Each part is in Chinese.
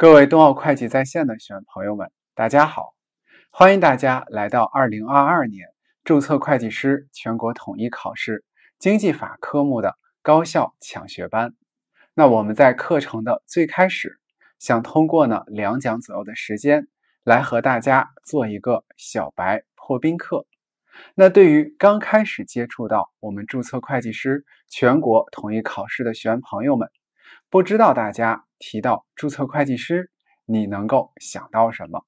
各位冬奥会计在线的学员朋友们，大家好！欢迎大家来到二零二二年注册会计师全国统一考试经济法科目的高校抢学班。那我们在课程的最开始，想通过呢两讲左右的时间，来和大家做一个小白破冰课。那对于刚开始接触到我们注册会计师全国统一考试的学员朋友们，不知道大家提到注册会计师，你能够想到什么？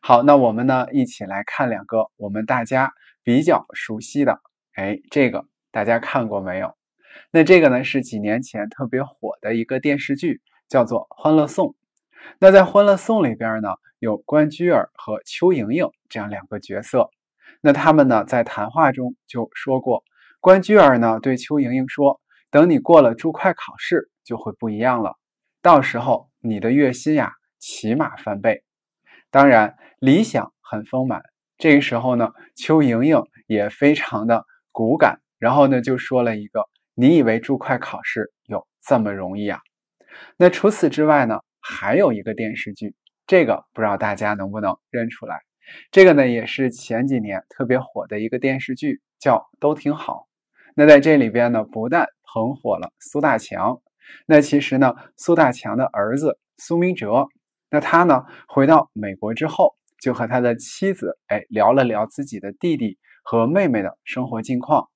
好，那我们呢一起来看两个我们大家比较熟悉的。哎，这个大家看过没有？那这个呢是几年前特别火的一个电视剧，叫做《欢乐颂》。那在《欢乐颂》里边呢，有关雎尔和邱莹莹这样两个角色。那他们呢在谈话中就说过，关雎尔呢对邱莹莹说。等你过了注会考试，就会不一样了。到时候你的月薪呀，起码翻倍。当然，理想很丰满。这个时候呢，邱莹莹也非常的骨感。然后呢，就说了一个：“你以为注会考试有这么容易啊？”那除此之外呢，还有一个电视剧，这个不知道大家能不能认出来。这个呢，也是前几年特别火的一个电视剧，叫《都挺好》。那在这里边呢，不但很火了，苏大强。那其实呢，苏大强的儿子苏明哲，那他呢回到美国之后，就和他的妻子哎聊了聊自己的弟弟和妹妹的生活近况。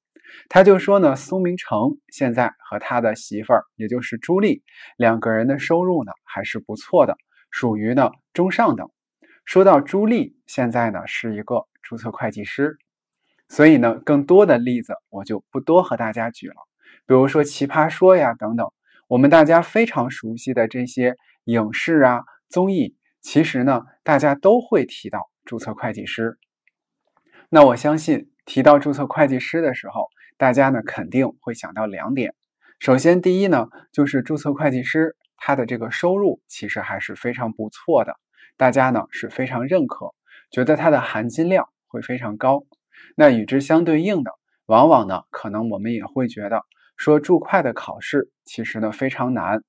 他就说呢，苏明成现在和他的媳妇儿，也就是朱莉，两个人的收入呢还是不错的，属于呢中上等。说到朱莉，现在呢是一个注册会计师，所以呢更多的例子我就不多和大家举了。比如说《奇葩说》呀等等，我们大家非常熟悉的这些影视啊综艺，其实呢，大家都会提到注册会计师。那我相信提到注册会计师的时候，大家呢肯定会想到两点。首先，第一呢，就是注册会计师他的这个收入其实还是非常不错的，大家呢是非常认可，觉得他的含金量会非常高。那与之相对应的，往往呢，可能我们也会觉得。说注会的考试其实呢非常难，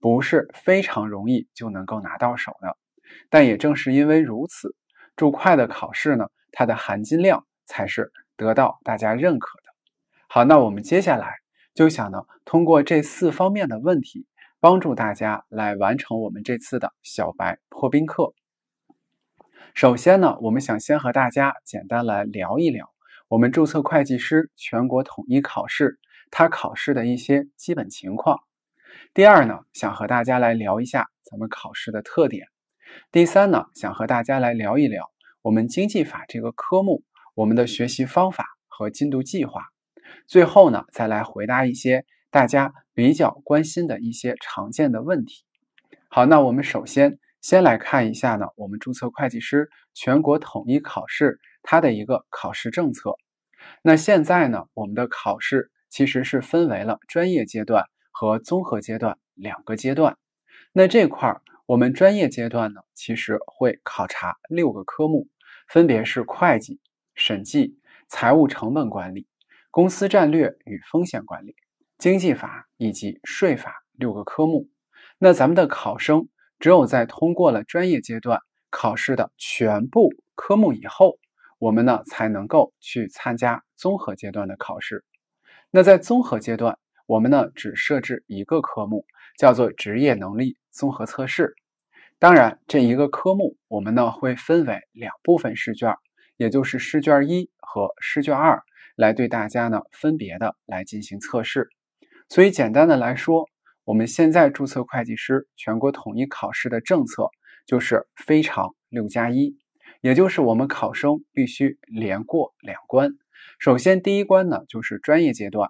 不是非常容易就能够拿到手的。但也正是因为如此，注会的考试呢，它的含金量才是得到大家认可的。好，那我们接下来就想呢，通过这四方面的问题，帮助大家来完成我们这次的小白破冰课。首先呢，我们想先和大家简单来聊一聊我们注册会计师全国统一考试。他考试的一些基本情况。第二呢，想和大家来聊一下咱们考试的特点。第三呢，想和大家来聊一聊我们经济法这个科目我们的学习方法和进度计划。最后呢，再来回答一些大家比较关心的一些常见的问题。好，那我们首先先来看一下呢，我们注册会计师全国统一考试它的一个考试政策。那现在呢，我们的考试。其实是分为了专业阶段和综合阶段两个阶段。那这块儿，我们专业阶段呢，其实会考察六个科目，分别是会计、审计、财务成本管理、公司战略与风险管理、经济法以及税法六个科目。那咱们的考生只有在通过了专业阶段考试的全部科目以后，我们呢才能够去参加综合阶段的考试。那在综合阶段，我们呢只设置一个科目，叫做职业能力综合测试。当然，这一个科目我们呢会分为两部分试卷，也就是试卷一和试卷二，来对大家呢分别的来进行测试。所以，简单的来说，我们现在注册会计师全国统一考试的政策就是非常六加一，也就是我们考生必须连过两关。首先，第一关呢就是专业阶段，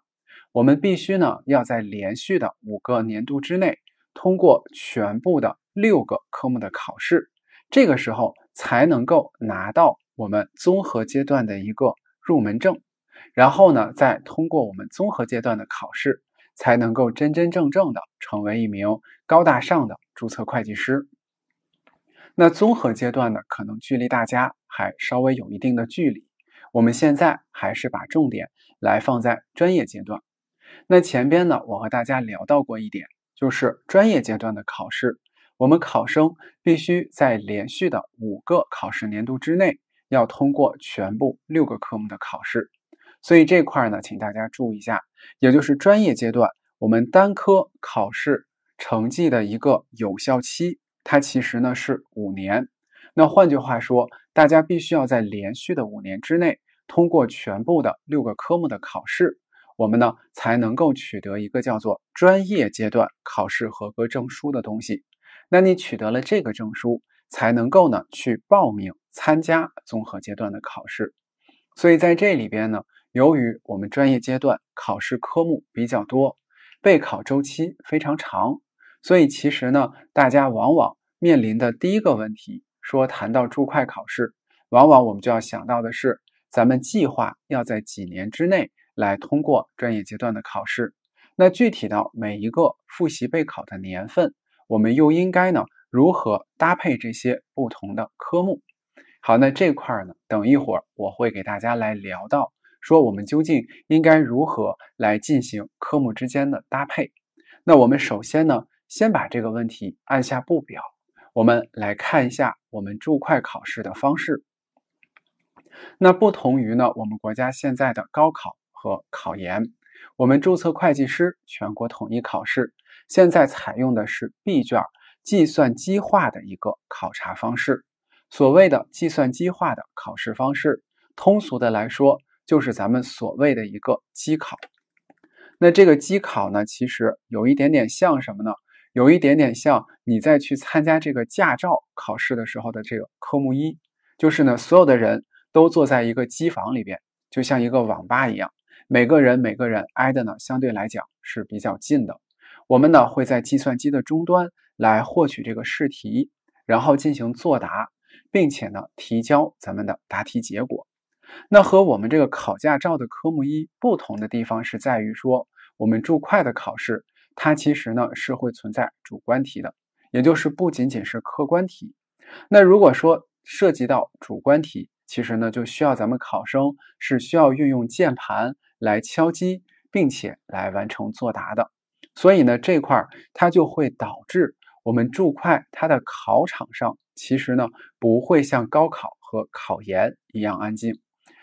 我们必须呢要在连续的五个年度之内通过全部的六个科目的考试，这个时候才能够拿到我们综合阶段的一个入门证，然后呢再通过我们综合阶段的考试，才能够真真正正的成为一名高大上的注册会计师。那综合阶段呢，可能距离大家还稍微有一定的距离。我们现在还是把重点来放在专业阶段。那前边呢，我和大家聊到过一点，就是专业阶段的考试，我们考生必须在连续的五个考试年度之内，要通过全部六个科目的考试。所以这块呢，请大家注意一下，也就是专业阶段我们单科考试成绩的一个有效期，它其实呢是五年。那换句话说，大家必须要在连续的五年之内通过全部的六个科目的考试，我们呢才能够取得一个叫做专业阶段考试合格证书的东西。那你取得了这个证书，才能够呢去报名参加综合阶段的考试。所以在这里边呢，由于我们专业阶段考试科目比较多，备考周期非常长，所以其实呢，大家往往面临的第一个问题。说谈到注会考试，往往我们就要想到的是，咱们计划要在几年之内来通过专业阶段的考试。那具体到每一个复习备考的年份，我们又应该呢如何搭配这些不同的科目？好，那这块儿呢，等一会儿我会给大家来聊到，说我们究竟应该如何来进行科目之间的搭配。那我们首先呢，先把这个问题按下不表。我们来看一下我们注会考试的方式。那不同于呢，我们国家现在的高考和考研，我们注册会计师全国统一考试现在采用的是 B 卷计算机化的一个考察方式。所谓的计算机化的考试方式，通俗的来说，就是咱们所谓的一个机考。那这个机考呢，其实有一点点像什么呢？有一点点像你在去参加这个驾照考试的时候的这个科目一，就是呢，所有的人都坐在一个机房里边，就像一个网吧一样，每个人每个人挨的呢相对来讲是比较近的。我们呢会在计算机的终端来获取这个试题，然后进行作答，并且呢提交咱们的答题结果。那和我们这个考驾照的科目一不同的地方是在于说，我们注会的考试。它其实呢是会存在主观题的，也就是不仅仅是客观题。那如果说涉及到主观题，其实呢就需要咱们考生是需要运用键盘来敲击，并且来完成作答的。所以呢这块儿它就会导致我们注会它的考场上其实呢不会像高考和考研一样安静，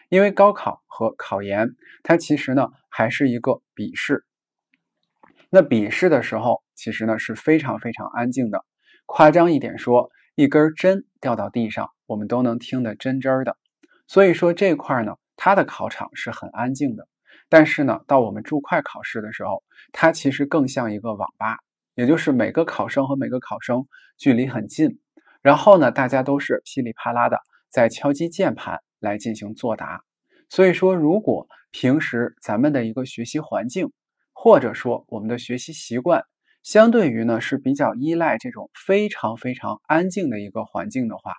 因为高考和考研它其实呢还是一个笔试。那笔试的时候，其实呢是非常非常安静的，夸张一点说，一根针掉到地上，我们都能听得真真儿的。所以说这块呢，它的考场是很安静的。但是呢，到我们注会考试的时候，它其实更像一个网吧，也就是每个考生和每个考生距离很近，然后呢，大家都是噼里啪啦的在敲击键盘来进行作答。所以说，如果平时咱们的一个学习环境，或者说，我们的学习习惯相对于呢是比较依赖这种非常非常安静的一个环境的话，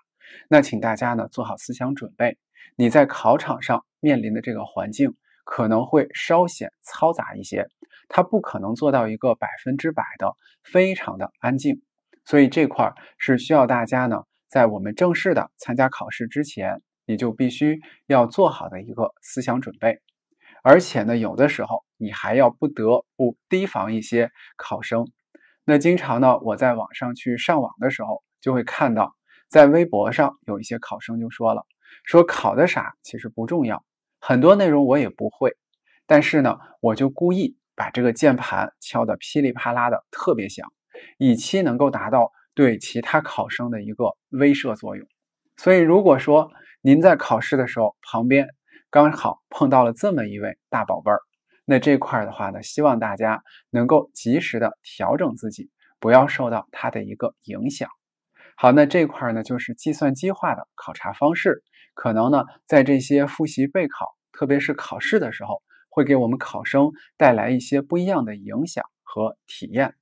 那请大家呢做好思想准备，你在考场上面临的这个环境可能会稍显嘈杂一些，它不可能做到一个百分之百的非常的安静，所以这块儿是需要大家呢在我们正式的参加考试之前，你就必须要做好的一个思想准备，而且呢，有的时候。你还要不得不提防一些考生。那经常呢，我在网上去上网的时候，就会看到在微博上有一些考生就说了，说考的啥其实不重要，很多内容我也不会。但是呢，我就故意把这个键盘敲得噼里啪啦的特别响，以期能够达到对其他考生的一个威慑作用。所以，如果说您在考试的时候旁边刚好碰到了这么一位大宝贝儿。那这块儿的话呢，希望大家能够及时的调整自己，不要受到它的一个影响。好，那这块儿呢就是计算机化的考察方式，可能呢在这些复习备考，特别是考试的时候，会给我们考生带来一些不一样的影响和体验。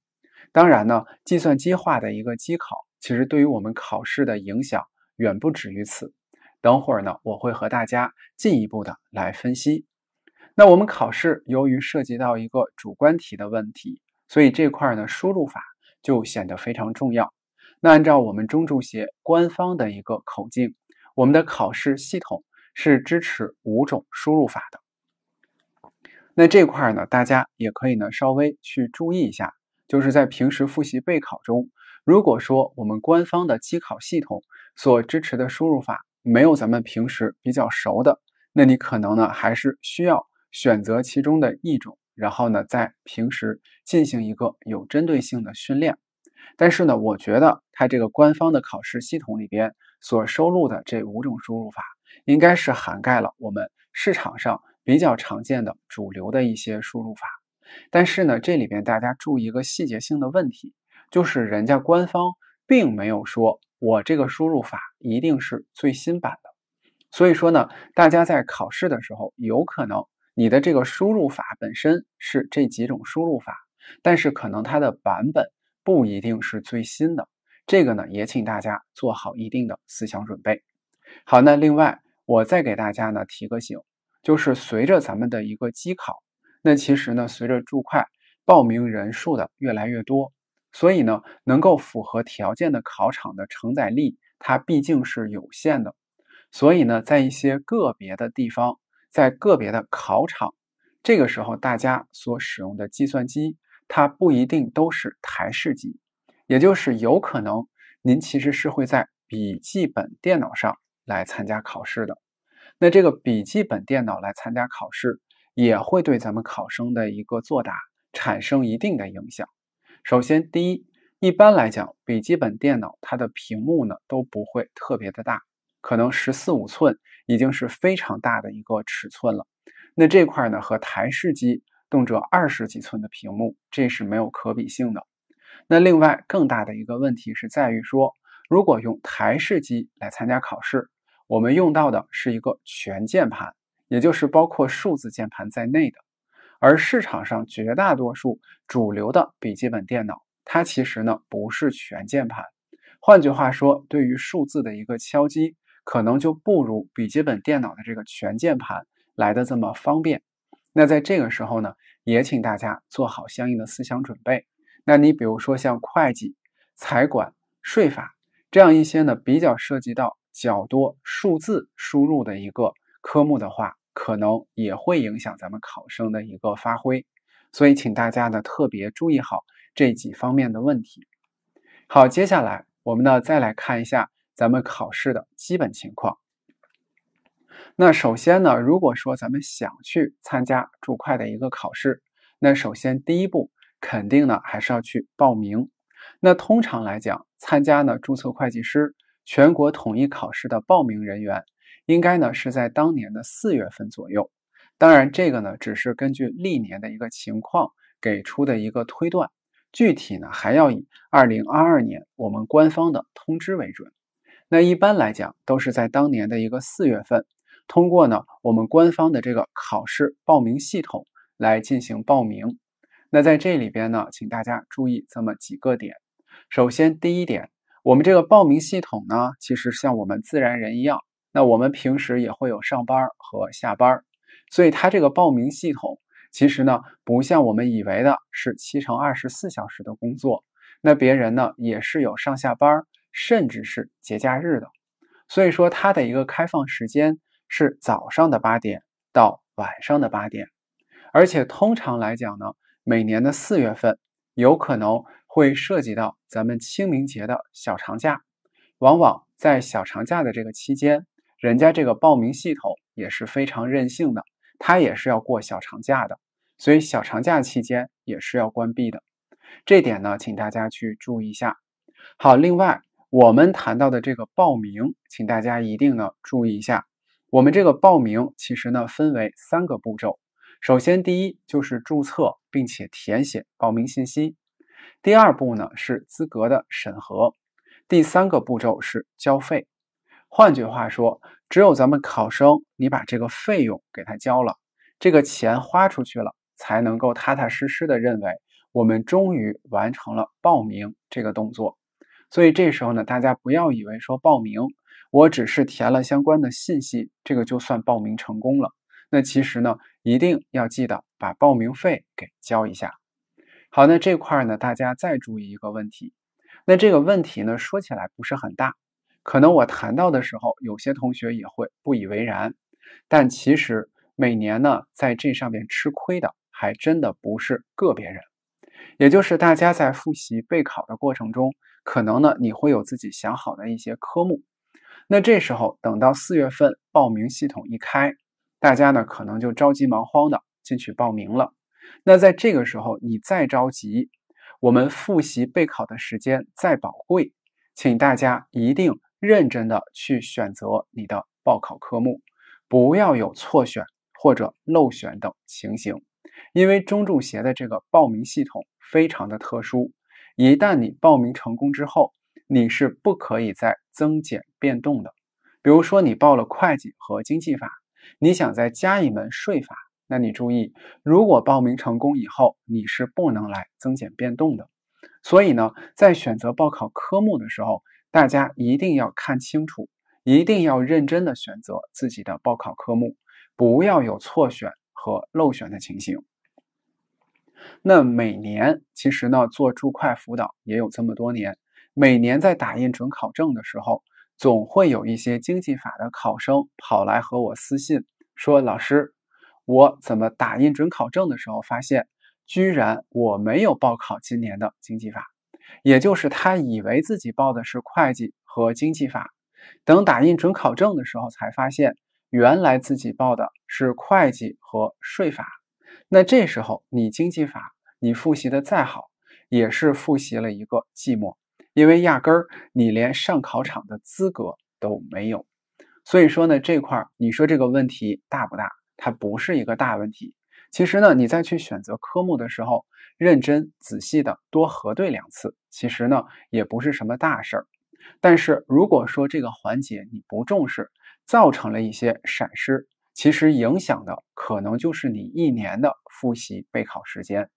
当然呢，计算机化的一个机考，其实对于我们考试的影响远不止于此。等会儿呢，我会和大家进一步的来分析。那我们考试由于涉及到一个主观题的问题，所以这块儿呢输入法就显得非常重要。那按照我们中注协官方的一个口径，我们的考试系统是支持五种输入法的。那这块儿呢，大家也可以呢稍微去注意一下，就是在平时复习备考中，如果说我们官方的机考系统所支持的输入法没有咱们平时比较熟的，那你可能呢还是需要。选择其中的一种，然后呢，在平时进行一个有针对性的训练。但是呢，我觉得它这个官方的考试系统里边所收录的这五种输入法，应该是涵盖了我们市场上比较常见的主流的一些输入法。但是呢，这里边大家注意一个细节性的问题，就是人家官方并没有说我这个输入法一定是最新版的，所以说呢，大家在考试的时候有可能。你的这个输入法本身是这几种输入法，但是可能它的版本不一定是最新的。这个呢，也请大家做好一定的思想准备。好，那另外我再给大家呢提个醒，就是随着咱们的一个机考，那其实呢，随着注会报名人数的越来越多，所以呢，能够符合条件的考场的承载力它毕竟是有限的，所以呢，在一些个别的地方。在个别的考场，这个时候大家所使用的计算机，它不一定都是台式机，也就是有可能您其实是会在笔记本电脑上来参加考试的。那这个笔记本电脑来参加考试，也会对咱们考生的一个作答产生一定的影响。首先，第一，一般来讲，笔记本电脑它的屏幕呢都不会特别的大。可能十四五寸已经是非常大的一个尺寸了，那这块呢和台式机动辄二十几寸的屏幕，这是没有可比性的。那另外更大的一个问题是在于说，如果用台式机来参加考试，我们用到的是一个全键盘，也就是包括数字键盘在内的，而市场上绝大多数主流的笔记本电脑，它其实呢不是全键盘，换句话说，对于数字的一个敲击。可能就不如笔记本电脑的这个全键盘来的这么方便。那在这个时候呢，也请大家做好相应的思想准备。那你比如说像会计、财管、税法这样一些呢，比较涉及到较多数字输入的一个科目的话，可能也会影响咱们考生的一个发挥。所以，请大家呢特别注意好这几方面的问题。好，接下来我们呢再来看一下。咱们考试的基本情况。那首先呢，如果说咱们想去参加注会的一个考试，那首先第一步肯定呢还是要去报名。那通常来讲，参加呢注册会计师全国统一考试的报名人员，应该呢是在当年的四月份左右。当然，这个呢只是根据历年的一个情况给出的一个推断，具体呢还要以二零二二年我们官方的通知为准。那一般来讲，都是在当年的一个四月份，通过呢我们官方的这个考试报名系统来进行报名。那在这里边呢，请大家注意这么几个点。首先，第一点，我们这个报名系统呢，其实像我们自然人一样，那我们平时也会有上班和下班，所以它这个报名系统其实呢，不像我们以为的是七乘二十四小时的工作。那别人呢，也是有上下班。甚至是节假日的，所以说它的一个开放时间是早上的八点到晚上的八点，而且通常来讲呢，每年的四月份有可能会涉及到咱们清明节的小长假，往往在小长假的这个期间，人家这个报名系统也是非常任性的，它也是要过小长假的，所以小长假期间也是要关闭的，这点呢，请大家去注意一下。好，另外。我们谈到的这个报名，请大家一定呢注意一下。我们这个报名其实呢分为三个步骤。首先，第一就是注册并且填写报名信息；第二步呢是资格的审核；第三个步骤是交费。换句话说，只有咱们考生你把这个费用给他交了，这个钱花出去了，才能够踏踏实实的认为我们终于完成了报名这个动作。所以这时候呢，大家不要以为说报名，我只是填了相关的信息，这个就算报名成功了。那其实呢，一定要记得把报名费给交一下。好，那这块呢，大家再注意一个问题。那这个问题呢，说起来不是很大，可能我谈到的时候，有些同学也会不以为然。但其实每年呢，在这上面吃亏的，还真的不是个别人。也就是大家在复习备考的过程中。可能呢，你会有自己想好的一些科目。那这时候等到四月份报名系统一开，大家呢可能就着急忙慌的进去报名了。那在这个时候，你再着急，我们复习备考的时间再宝贵，请大家一定认真的去选择你的报考科目，不要有错选或者漏选等情形，因为中注协的这个报名系统非常的特殊。一旦你报名成功之后，你是不可以再增减变动的。比如说，你报了会计和经济法，你想再加一门税法，那你注意，如果报名成功以后，你是不能来增减变动的。所以呢，在选择报考科目的时候，大家一定要看清楚，一定要认真的选择自己的报考科目，不要有错选和漏选的情形。那每年其实呢做注会辅导也有这么多年，每年在打印准考证的时候，总会有一些经济法的考生跑来和我私信说：“老师，我怎么打印准考证的时候发现，居然我没有报考今年的经济法？也就是他以为自己报的是会计和经济法，等打印准考证的时候才发现，原来自己报的是会计和税法。”那这时候，你经济法你复习的再好，也是复习了一个寂寞，因为压根儿你连上考场的资格都没有。所以说呢，这块儿你说这个问题大不大？它不是一个大问题。其实呢，你再去选择科目的时候，认真仔细的多核对两次，其实呢也不是什么大事儿。但是如果说这个环节你不重视，造成了一些闪失。其实影响的可能就是你一年的复习备考时间，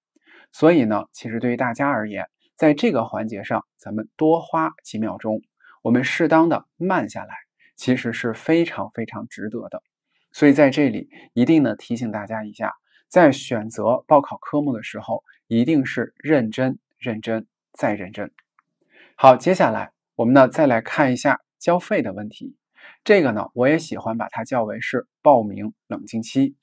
所以呢，其实对于大家而言，在这个环节上，咱们多花几秒钟，我们适当的慢下来，其实是非常非常值得的。所以在这里，一定呢提醒大家一下，在选择报考科目的时候，一定是认真、认真再认真。好，接下来我们呢再来看一下交费的问题。这个呢，我也喜欢把它叫为是报名冷静期，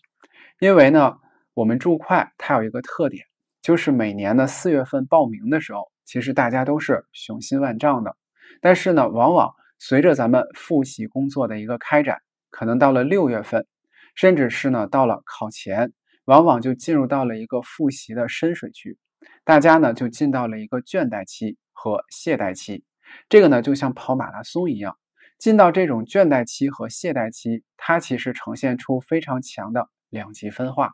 因为呢，我们注会它有一个特点，就是每年的四月份报名的时候，其实大家都是雄心万丈的，但是呢，往往随着咱们复习工作的一个开展，可能到了六月份，甚至是呢到了考前，往往就进入到了一个复习的深水区，大家呢就进到了一个倦怠期和懈怠期，这个呢就像跑马拉松一样。进到这种倦怠期和懈怠期，它其实呈现出非常强的两极分化，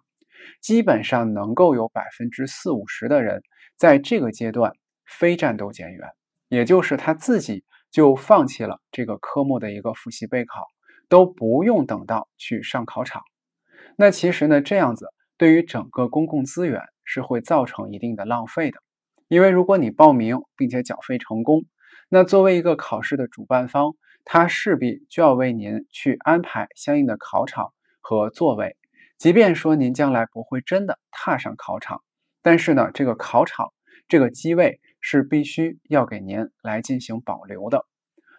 基本上能够有百分之四五十的人在这个阶段非战斗减员，也就是他自己就放弃了这个科目的一个复习备考，都不用等到去上考场。那其实呢，这样子对于整个公共资源是会造成一定的浪费的，因为如果你报名并且缴费成功，那作为一个考试的主办方。他势必就要为您去安排相应的考场和座位，即便说您将来不会真的踏上考场，但是呢，这个考场这个机位是必须要给您来进行保留的。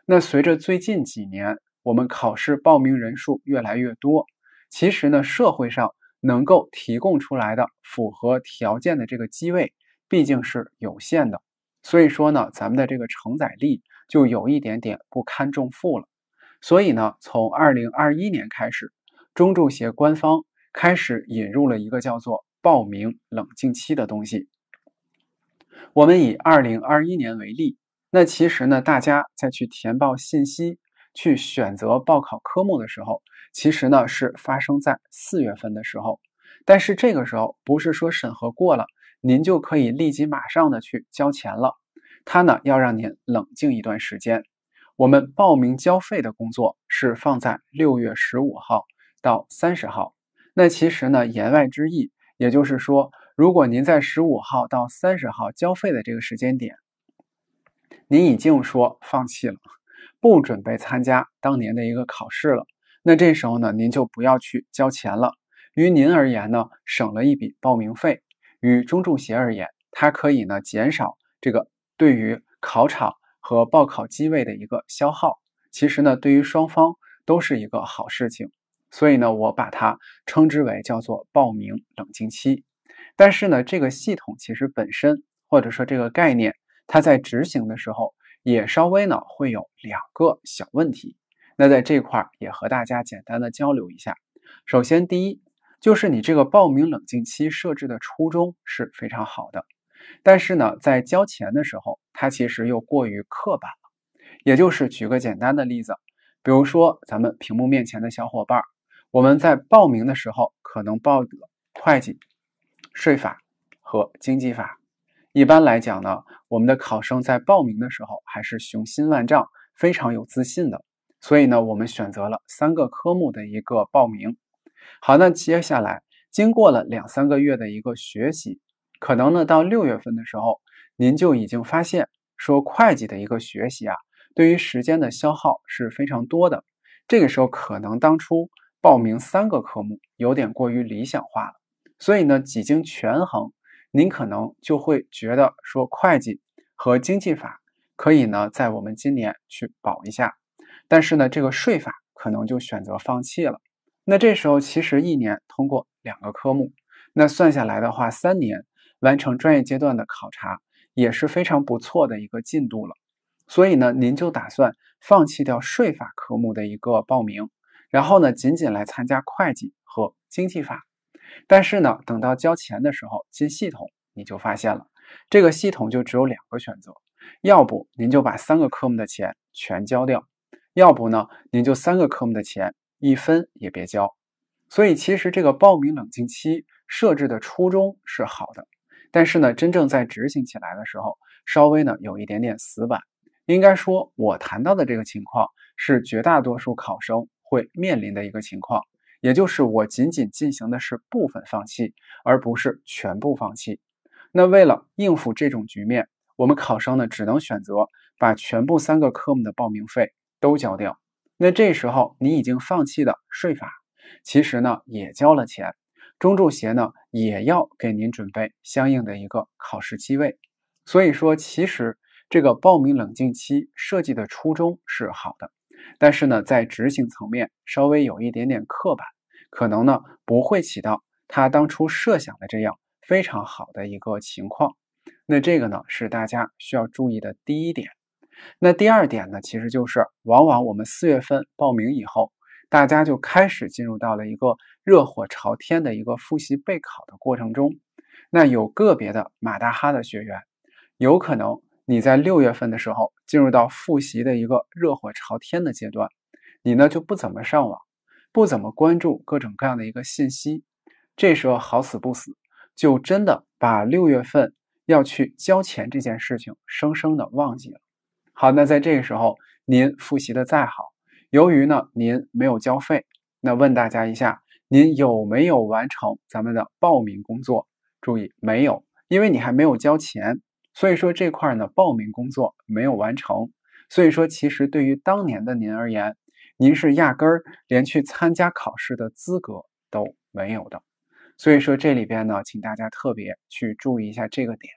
那随着最近几年我们考试报名人数越来越多，其实呢，社会上能够提供出来的符合条件的这个机位毕竟是有限的，所以说呢，咱们的这个承载力。就有一点点不堪重负了，所以呢，从二零二一年开始，中注协官方开始引入了一个叫做“报名冷静期”的东西。我们以二零二一年为例，那其实呢，大家在去填报信息、去选择报考科目的时候，其实呢是发生在四月份的时候，但是这个时候不是说审核过了，您就可以立即马上的去交钱了。他呢要让您冷静一段时间，我们报名交费的工作是放在六月十五号到三十号。那其实呢言外之意，也就是说，如果您在十五号到三十号交费的这个时间点，您已经说放弃了，不准备参加当年的一个考试了，那这时候呢您就不要去交钱了。于您而言呢省了一笔报名费，与中注协而言，它可以呢减少这个。对于考场和报考机位的一个消耗，其实呢，对于双方都是一个好事情，所以呢，我把它称之为叫做报名冷静期。但是呢，这个系统其实本身或者说这个概念，它在执行的时候也稍微呢会有两个小问题。那在这块儿也和大家简单的交流一下。首先，第一就是你这个报名冷静期设置的初衷是非常好的。但是呢，在交钱的时候，它其实又过于刻板了。也就是举个简单的例子，比如说咱们屏幕面前的小伙伴，我们在报名的时候可能报了会计、税法和经济法。一般来讲呢，我们的考生在报名的时候还是雄心万丈，非常有自信的。所以呢，我们选择了三个科目的一个报名。好，那接下来经过了两三个月的一个学习。可能呢，到六月份的时候，您就已经发现说会计的一个学习啊，对于时间的消耗是非常多的。这个时候可能当初报名三个科目有点过于理想化了。所以呢，几经权衡，您可能就会觉得说会计和经济法可以呢，在我们今年去保一下，但是呢，这个税法可能就选择放弃了。那这时候其实一年通过两个科目，那算下来的话，三年。完成专业阶段的考察也是非常不错的一个进度了，所以呢，您就打算放弃掉税法科目的一个报名，然后呢，仅仅来参加快计和经济法。但是呢，等到交钱的时候进系统，你就发现了这个系统就只有两个选择：要不您就把三个科目的钱全交掉，要不呢，您就三个科目的钱一分也别交。所以其实这个报名冷静期设置的初衷是好的。但是呢，真正在执行起来的时候，稍微呢有一点点死板。应该说，我谈到的这个情况是绝大多数考生会面临的一个情况，也就是我仅仅进行的是部分放弃，而不是全部放弃。那为了应付这种局面，我们考生呢只能选择把全部三个科目的报名费都交掉。那这时候，你已经放弃的税法，其实呢也交了钱。中注协呢也要给您准备相应的一个考试机位，所以说其实这个报名冷静期设计的初衷是好的，但是呢在执行层面稍微有一点点刻板，可能呢不会起到他当初设想的这样非常好的一个情况。那这个呢是大家需要注意的第一点。那第二点呢，其实就是往往我们四月份报名以后，大家就开始进入到了一个。热火朝天的一个复习备考的过程中，那有个别的马大哈的学员，有可能你在六月份的时候进入到复习的一个热火朝天的阶段，你呢就不怎么上网，不怎么关注各种各样的一个信息，这时候好死不死，就真的把六月份要去交钱这件事情生生的忘记了。好，那在这个时候，您复习的再好，由于呢您没有交费，那问大家一下。您有没有完成咱们的报名工作？注意，没有，因为你还没有交钱，所以说这块呢，报名工作没有完成。所以说，其实对于当年的您而言，您是压根儿连去参加考试的资格都没有的。所以说，这里边呢，请大家特别去注意一下这个点。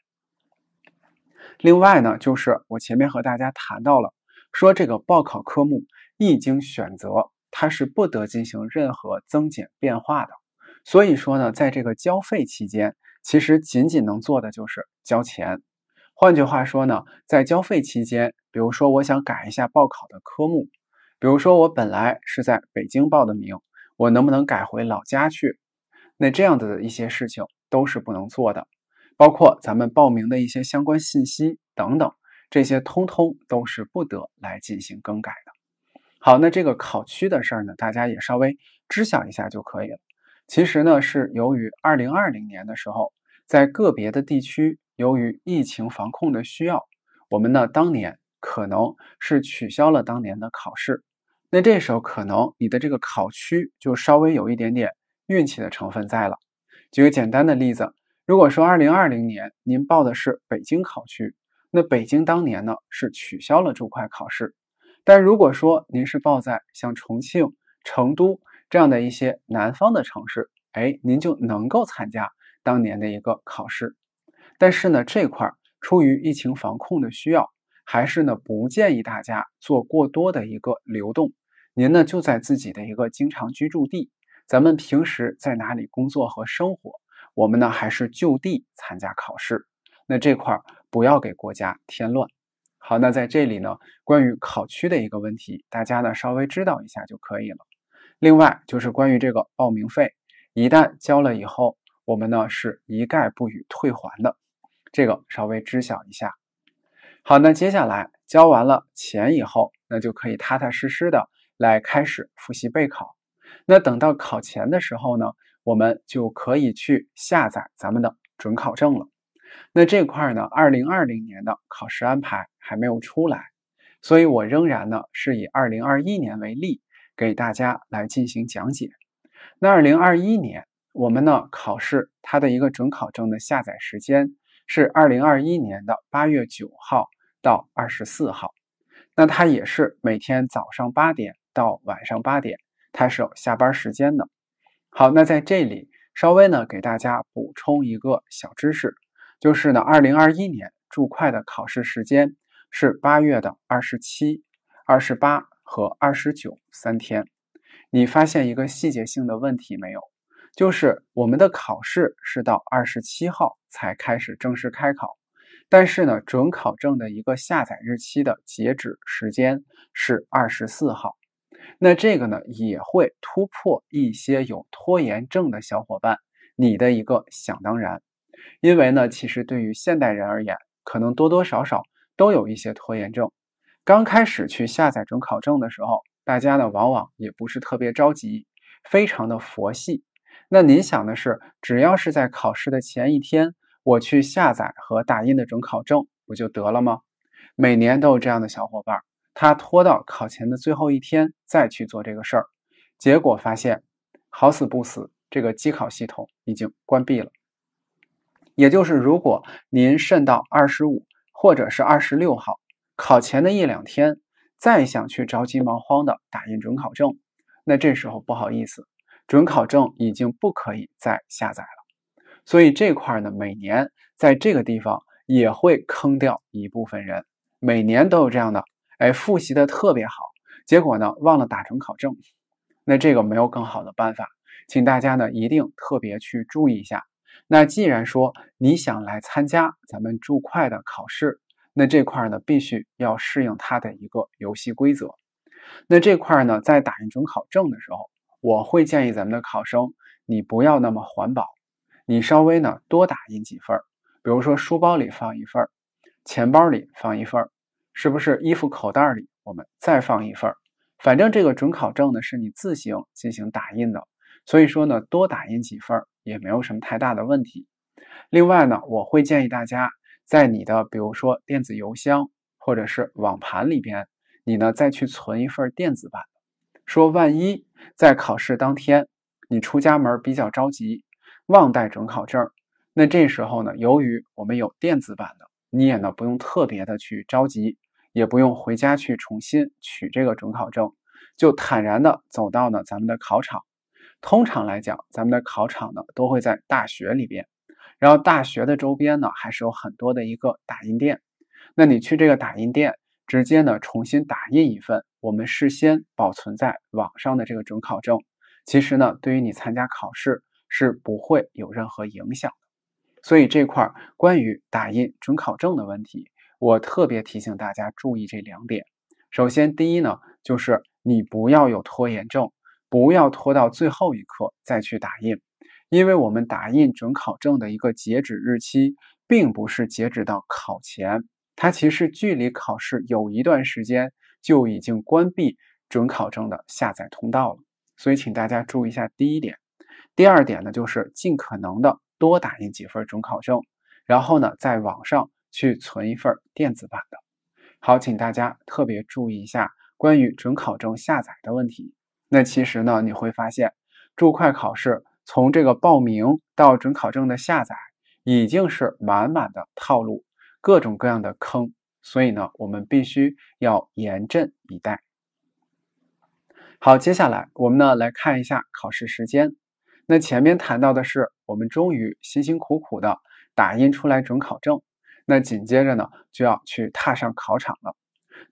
另外呢，就是我前面和大家谈到了，说这个报考科目一经选择。它是不得进行任何增减变化的，所以说呢，在这个交费期间，其实仅仅能做的就是交钱。换句话说呢，在交费期间，比如说我想改一下报考的科目，比如说我本来是在北京报的名，我能不能改回老家去？那这样子的一些事情都是不能做的，包括咱们报名的一些相关信息等等，这些通通都是不得来进行更改。好，那这个考区的事儿呢，大家也稍微知晓一下就可以了。其实呢，是由于二零二零年的时候，在个别的地区，由于疫情防控的需要，我们呢当年可能是取消了当年的考试。那这时候可能你的这个考区就稍微有一点点运气的成分在了。举个简单的例子，如果说二零二零年您报的是北京考区，那北京当年呢是取消了注会考试。但如果说您是报在像重庆、成都这样的一些南方的城市，哎，您就能够参加当年的一个考试。但是呢，这块儿出于疫情防控的需要，还是呢不建议大家做过多的一个流动。您呢就在自己的一个经常居住地，咱们平时在哪里工作和生活，我们呢还是就地参加考试。那这块儿不要给国家添乱。好，那在这里呢，关于考区的一个问题，大家呢稍微知道一下就可以了。另外就是关于这个报名费，一旦交了以后，我们呢是一概不予退还的，这个稍微知晓一下。好，那接下来交完了钱以后，那就可以踏踏实实的来开始复习备考。那等到考前的时候呢，我们就可以去下载咱们的准考证了。那这块呢，二零二零年的考试安排还没有出来，所以我仍然呢是以二零二一年为例，给大家来进行讲解。那二零二一年我们呢考试它的一个准考证的下载时间是二零二一年的八月九号到二十四号，那它也是每天早上八点到晚上八点，它是有下班时间的。好，那在这里稍微呢给大家补充一个小知识。就是呢，二零二一年注会的考试时间是八月的二十七、二十八和二十九三天。你发现一个细节性的问题没有？就是我们的考试是到二十七号才开始正式开考，但是呢，准考证的一个下载日期的截止时间是二十四号。那这个呢，也会突破一些有拖延症的小伙伴你的一个想当然。因为呢，其实对于现代人而言，可能多多少少都有一些拖延症。刚开始去下载准考证的时候，大家呢往往也不是特别着急，非常的佛系。那您想的是，只要是在考试的前一天，我去下载和打印的准考证，不就得了吗？每年都有这样的小伙伴，他拖到考前的最后一天再去做这个事儿，结果发现，好死不死，这个机考系统已经关闭了。也就是，如果您剩到二十五或者是二十六号考前的一两天，再想去着急忙慌的打印准考证，那这时候不好意思，准考证已经不可以再下载了。所以这块呢，每年在这个地方也会坑掉一部分人，每年都有这样的，哎，复习的特别好，结果呢忘了打准考证，那这个没有更好的办法，请大家呢一定特别去注意一下。那既然说你想来参加咱们注会的考试，那这块儿呢，必须要适应它的一个游戏规则。那这块儿呢，在打印准考证的时候，我会建议咱们的考生，你不要那么环保，你稍微呢多打印几份儿，比如说书包里放一份儿，钱包里放一份儿，是不是衣服口袋里我们再放一份儿？反正这个准考证呢，是你自行进行打印的。所以说呢，多打印几份也没有什么太大的问题。另外呢，我会建议大家在你的比如说电子邮箱或者是网盘里边，你呢再去存一份电子版。说万一在考试当天你出家门比较着急，忘带准考证，那这时候呢，由于我们有电子版的，你也呢不用特别的去着急，也不用回家去重新取这个准考证，就坦然的走到了咱们的考场。通常来讲，咱们的考场呢都会在大学里边，然后大学的周边呢还是有很多的一个打印店。那你去这个打印店，直接呢重新打印一份我们事先保存在网上的这个准考证。其实呢，对于你参加考试是不会有任何影响的。所以这块儿关于打印准考证的问题，我特别提醒大家注意这两点。首先，第一呢就是你不要有拖延症。不要拖到最后一刻再去打印，因为我们打印准考证的一个截止日期，并不是截止到考前，它其实距离考试有一段时间就已经关闭准考证的下载通道了。所以，请大家注意一下第一点，第二点呢，就是尽可能的多打印几份准考证，然后呢，在网上去存一份电子版的。好，请大家特别注意一下关于准考证下载的问题。那其实呢，你会发现，注会考试从这个报名到准考证的下载，已经是满满的套路，各种各样的坑。所以呢，我们必须要严阵以待。好，接下来我们呢来看一下考试时间。那前面谈到的是，我们终于辛辛苦苦的打印出来准考证，那紧接着呢就要去踏上考场了。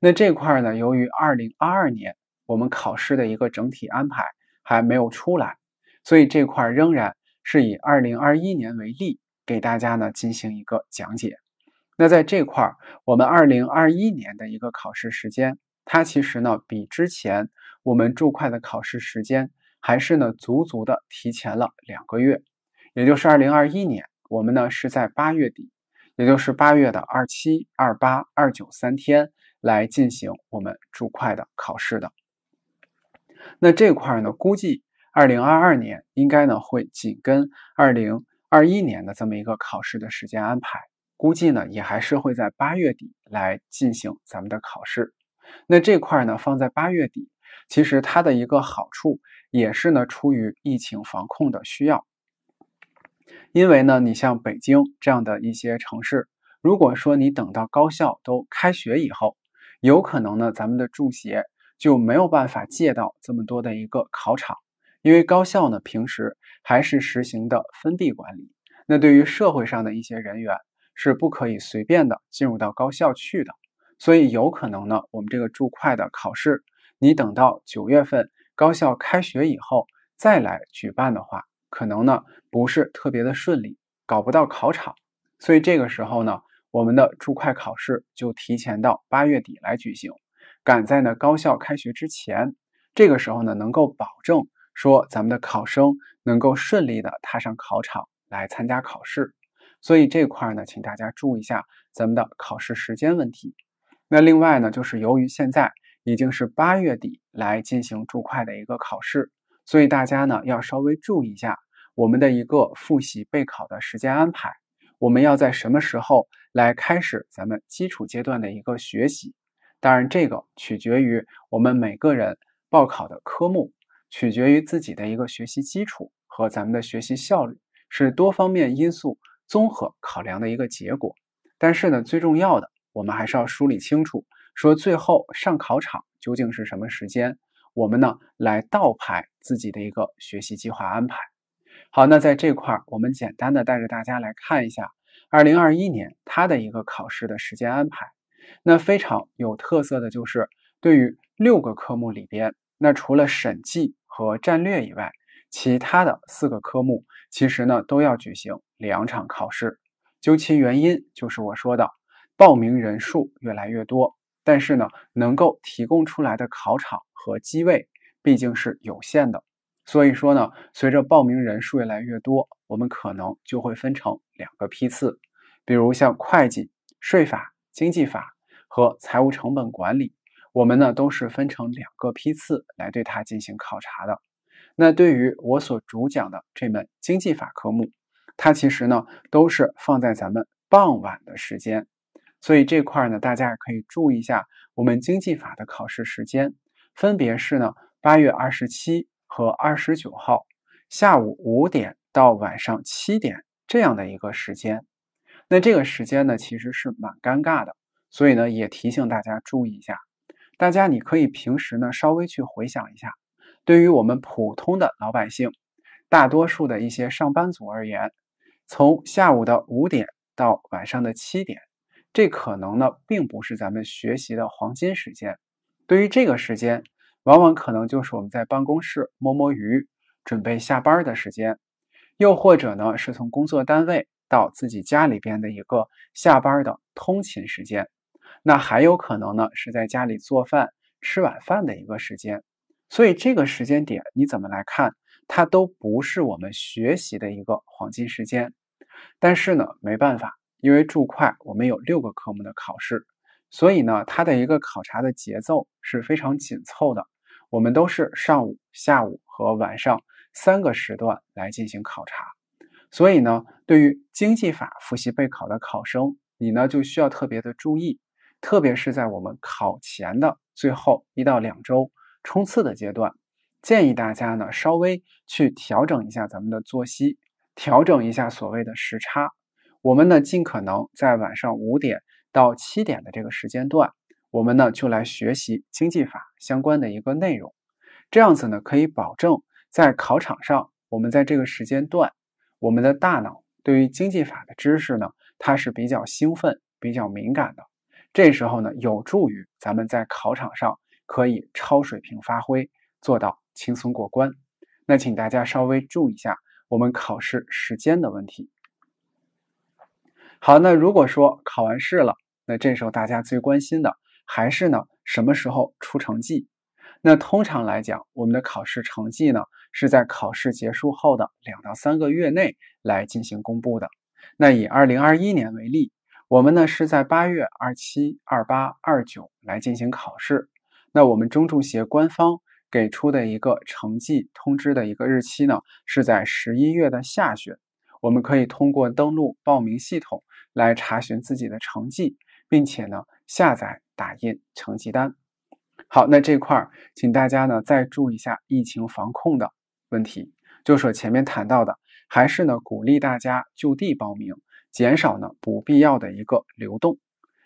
那这块儿呢，由于二零二二年。我们考试的一个整体安排还没有出来，所以这块仍然是以二零二一年为例，给大家呢进行一个讲解。那在这块儿，我们二零二一年的一个考试时间，它其实呢比之前我们注会的考试时间还是呢足足的提前了两个月，也就是二零二一年，我们呢是在八月底，也就是八月的二七、二八、二九三天来进行我们注会的考试的。那这块呢，估计二零二二年应该呢会紧跟二零二一年的这么一个考试的时间安排，估计呢也还是会在八月底来进行咱们的考试。那这块呢放在八月底，其实它的一个好处也是呢出于疫情防控的需要，因为呢你像北京这样的一些城市，如果说你等到高校都开学以后，有可能呢咱们的助协。就没有办法借到这么多的一个考场，因为高校呢平时还是实行的封闭管理，那对于社会上的一些人员是不可以随便的进入到高校去的，所以有可能呢我们这个注会的考试，你等到九月份高校开学以后再来举办的话，可能呢不是特别的顺利，搞不到考场，所以这个时候呢我们的注会考试就提前到八月底来举行。赶在呢高校开学之前，这个时候呢能够保证说咱们的考生能够顺利的踏上考场来参加考试，所以这块儿呢请大家注意一下咱们的考试时间问题。那另外呢就是由于现在已经是八月底来进行注会的一个考试，所以大家呢要稍微注意一下我们的一个复习备考的时间安排，我们要在什么时候来开始咱们基础阶段的一个学习？当然，这个取决于我们每个人报考的科目，取决于自己的一个学习基础和咱们的学习效率，是多方面因素综合考量的一个结果。但是呢，最重要的，我们还是要梳理清楚，说最后上考场究竟是什么时间，我们呢来倒排自己的一个学习计划安排。好，那在这块儿，我们简单的带着大家来看一下2021年它的一个考试的时间安排。那非常有特色的就是，对于六个科目里边，那除了审计和战略以外，其他的四个科目其实呢都要举行两场考试。究其原因，就是我说的，报名人数越来越多，但是呢，能够提供出来的考场和机位毕竟是有限的，所以说呢，随着报名人数越来越多，我们可能就会分成两个批次，比如像会计、税法、经济法。和财务成本管理，我们呢都是分成两个批次来对它进行考察的。那对于我所主讲的这门经济法科目，它其实呢都是放在咱们傍晚的时间，所以这块呢大家也可以注意一下，我们经济法的考试时间分别是呢八月二十七和二十九号下午五点到晚上七点这样的一个时间。那这个时间呢其实是蛮尴尬的。所以呢，也提醒大家注意一下。大家，你可以平时呢稍微去回想一下。对于我们普通的老百姓，大多数的一些上班族而言，从下午的五点到晚上的七点，这可能呢并不是咱们学习的黄金时间。对于这个时间，往往可能就是我们在办公室摸摸鱼，准备下班的时间，又或者呢是从工作单位到自己家里边的一个下班的通勤时间。那还有可能呢，是在家里做饭吃晚饭的一个时间，所以这个时间点你怎么来看，它都不是我们学习的一个黄金时间。但是呢，没办法，因为注会我们有六个科目的考试，所以呢，它的一个考察的节奏是非常紧凑的。我们都是上午、下午和晚上三个时段来进行考察，所以呢，对于经济法复习备考的考生，你呢就需要特别的注意。特别是在我们考前的最后一到两周冲刺的阶段，建议大家呢稍微去调整一下咱们的作息，调整一下所谓的时差。我们呢尽可能在晚上五点到七点的这个时间段，我们呢就来学习经济法相关的一个内容。这样子呢可以保证在考场上，我们在这个时间段，我们的大脑对于经济法的知识呢它是比较兴奋、比较敏感的。这时候呢，有助于咱们在考场上可以超水平发挥，做到轻松过关。那请大家稍微注意一下我们考试时间的问题。好，那如果说考完试了，那这时候大家最关心的还是呢什么时候出成绩？那通常来讲，我们的考试成绩呢是在考试结束后的两到三个月内来进行公布的。那以二零二一年为例。我们呢是在八月二七、二八、二九来进行考试。那我们中注协官方给出的一个成绩通知的一个日期呢，是在十一月的下旬。我们可以通过登录报名系统来查询自己的成绩，并且呢下载打印成绩单。好，那这块儿请大家呢再注意一下疫情防控的问题，就是前面谈到的，还是呢鼓励大家就地报名。减少呢不必要的一个流动。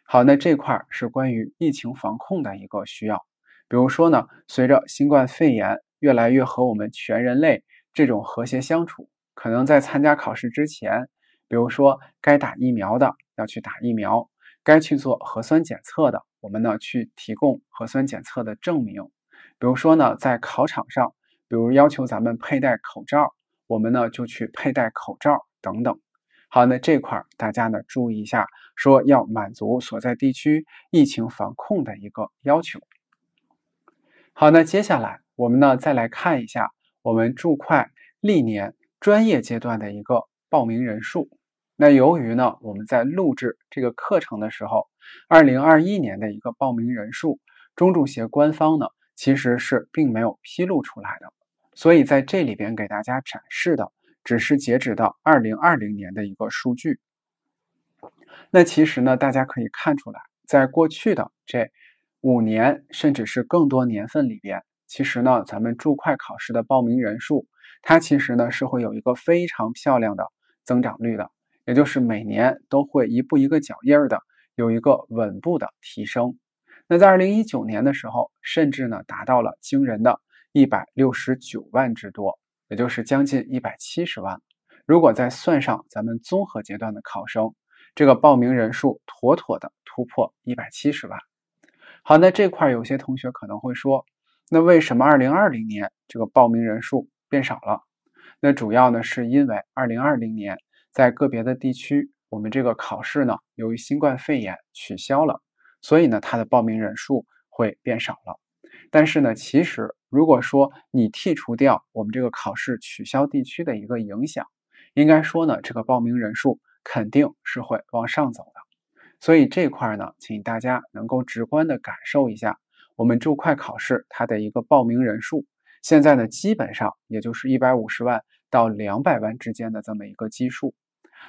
好，那这块儿是关于疫情防控的一个需要。比如说呢，随着新冠肺炎越来越和我们全人类这种和谐相处，可能在参加考试之前，比如说该打疫苗的要去打疫苗，该去做核酸检测的，我们呢去提供核酸检测的证明。比如说呢，在考场上，比如要求咱们佩戴口罩，我们呢就去佩戴口罩等等。好，那这块大家呢注意一下，说要满足所在地区疫情防控的一个要求。好，那接下来我们呢再来看一下我们注会历年专业阶段的一个报名人数。那由于呢我们在录制这个课程的时候，二零二一年的一个报名人数，中注协官方呢其实是并没有披露出来的，所以在这里边给大家展示的。只是截止到二零二零年的一个数据。那其实呢，大家可以看出来，在过去的这五年，甚至是更多年份里边，其实呢，咱们注会考试的报名人数，它其实呢是会有一个非常漂亮的增长率的，也就是每年都会一步一个脚印儿的有一个稳步的提升。那在二零一九年的时候，甚至呢达到了惊人的一百六十九万之多。也就是将近一百七十万，如果再算上咱们综合阶段的考生，这个报名人数妥妥的突破一百七十万。好，那这块有些同学可能会说，那为什么二零二零年这个报名人数变少了？那主要呢是因为二零二零年在个别的地区，我们这个考试呢由于新冠肺炎取消了，所以呢它的报名人数会变少了。但是呢，其实。如果说你剔除掉我们这个考试取消地区的一个影响，应该说呢，这个报名人数肯定是会往上走的。所以这块呢，请大家能够直观的感受一下我们注会考试它的一个报名人数。现在呢，基本上也就是一百五十万到两百万之间的这么一个基数。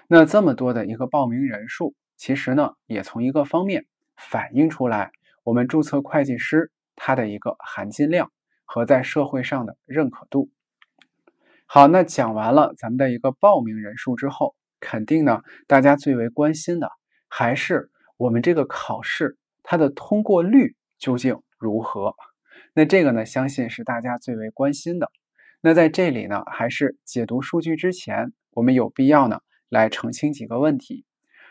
那这么多的一个报名人数，其实呢，也从一个方面反映出来我们注册会计师它的一个含金量。和在社会上的认可度。好，那讲完了咱们的一个报名人数之后，肯定呢，大家最为关心的还是我们这个考试它的通过率究竟如何？那这个呢，相信是大家最为关心的。那在这里呢，还是解读数据之前，我们有必要呢来澄清几个问题。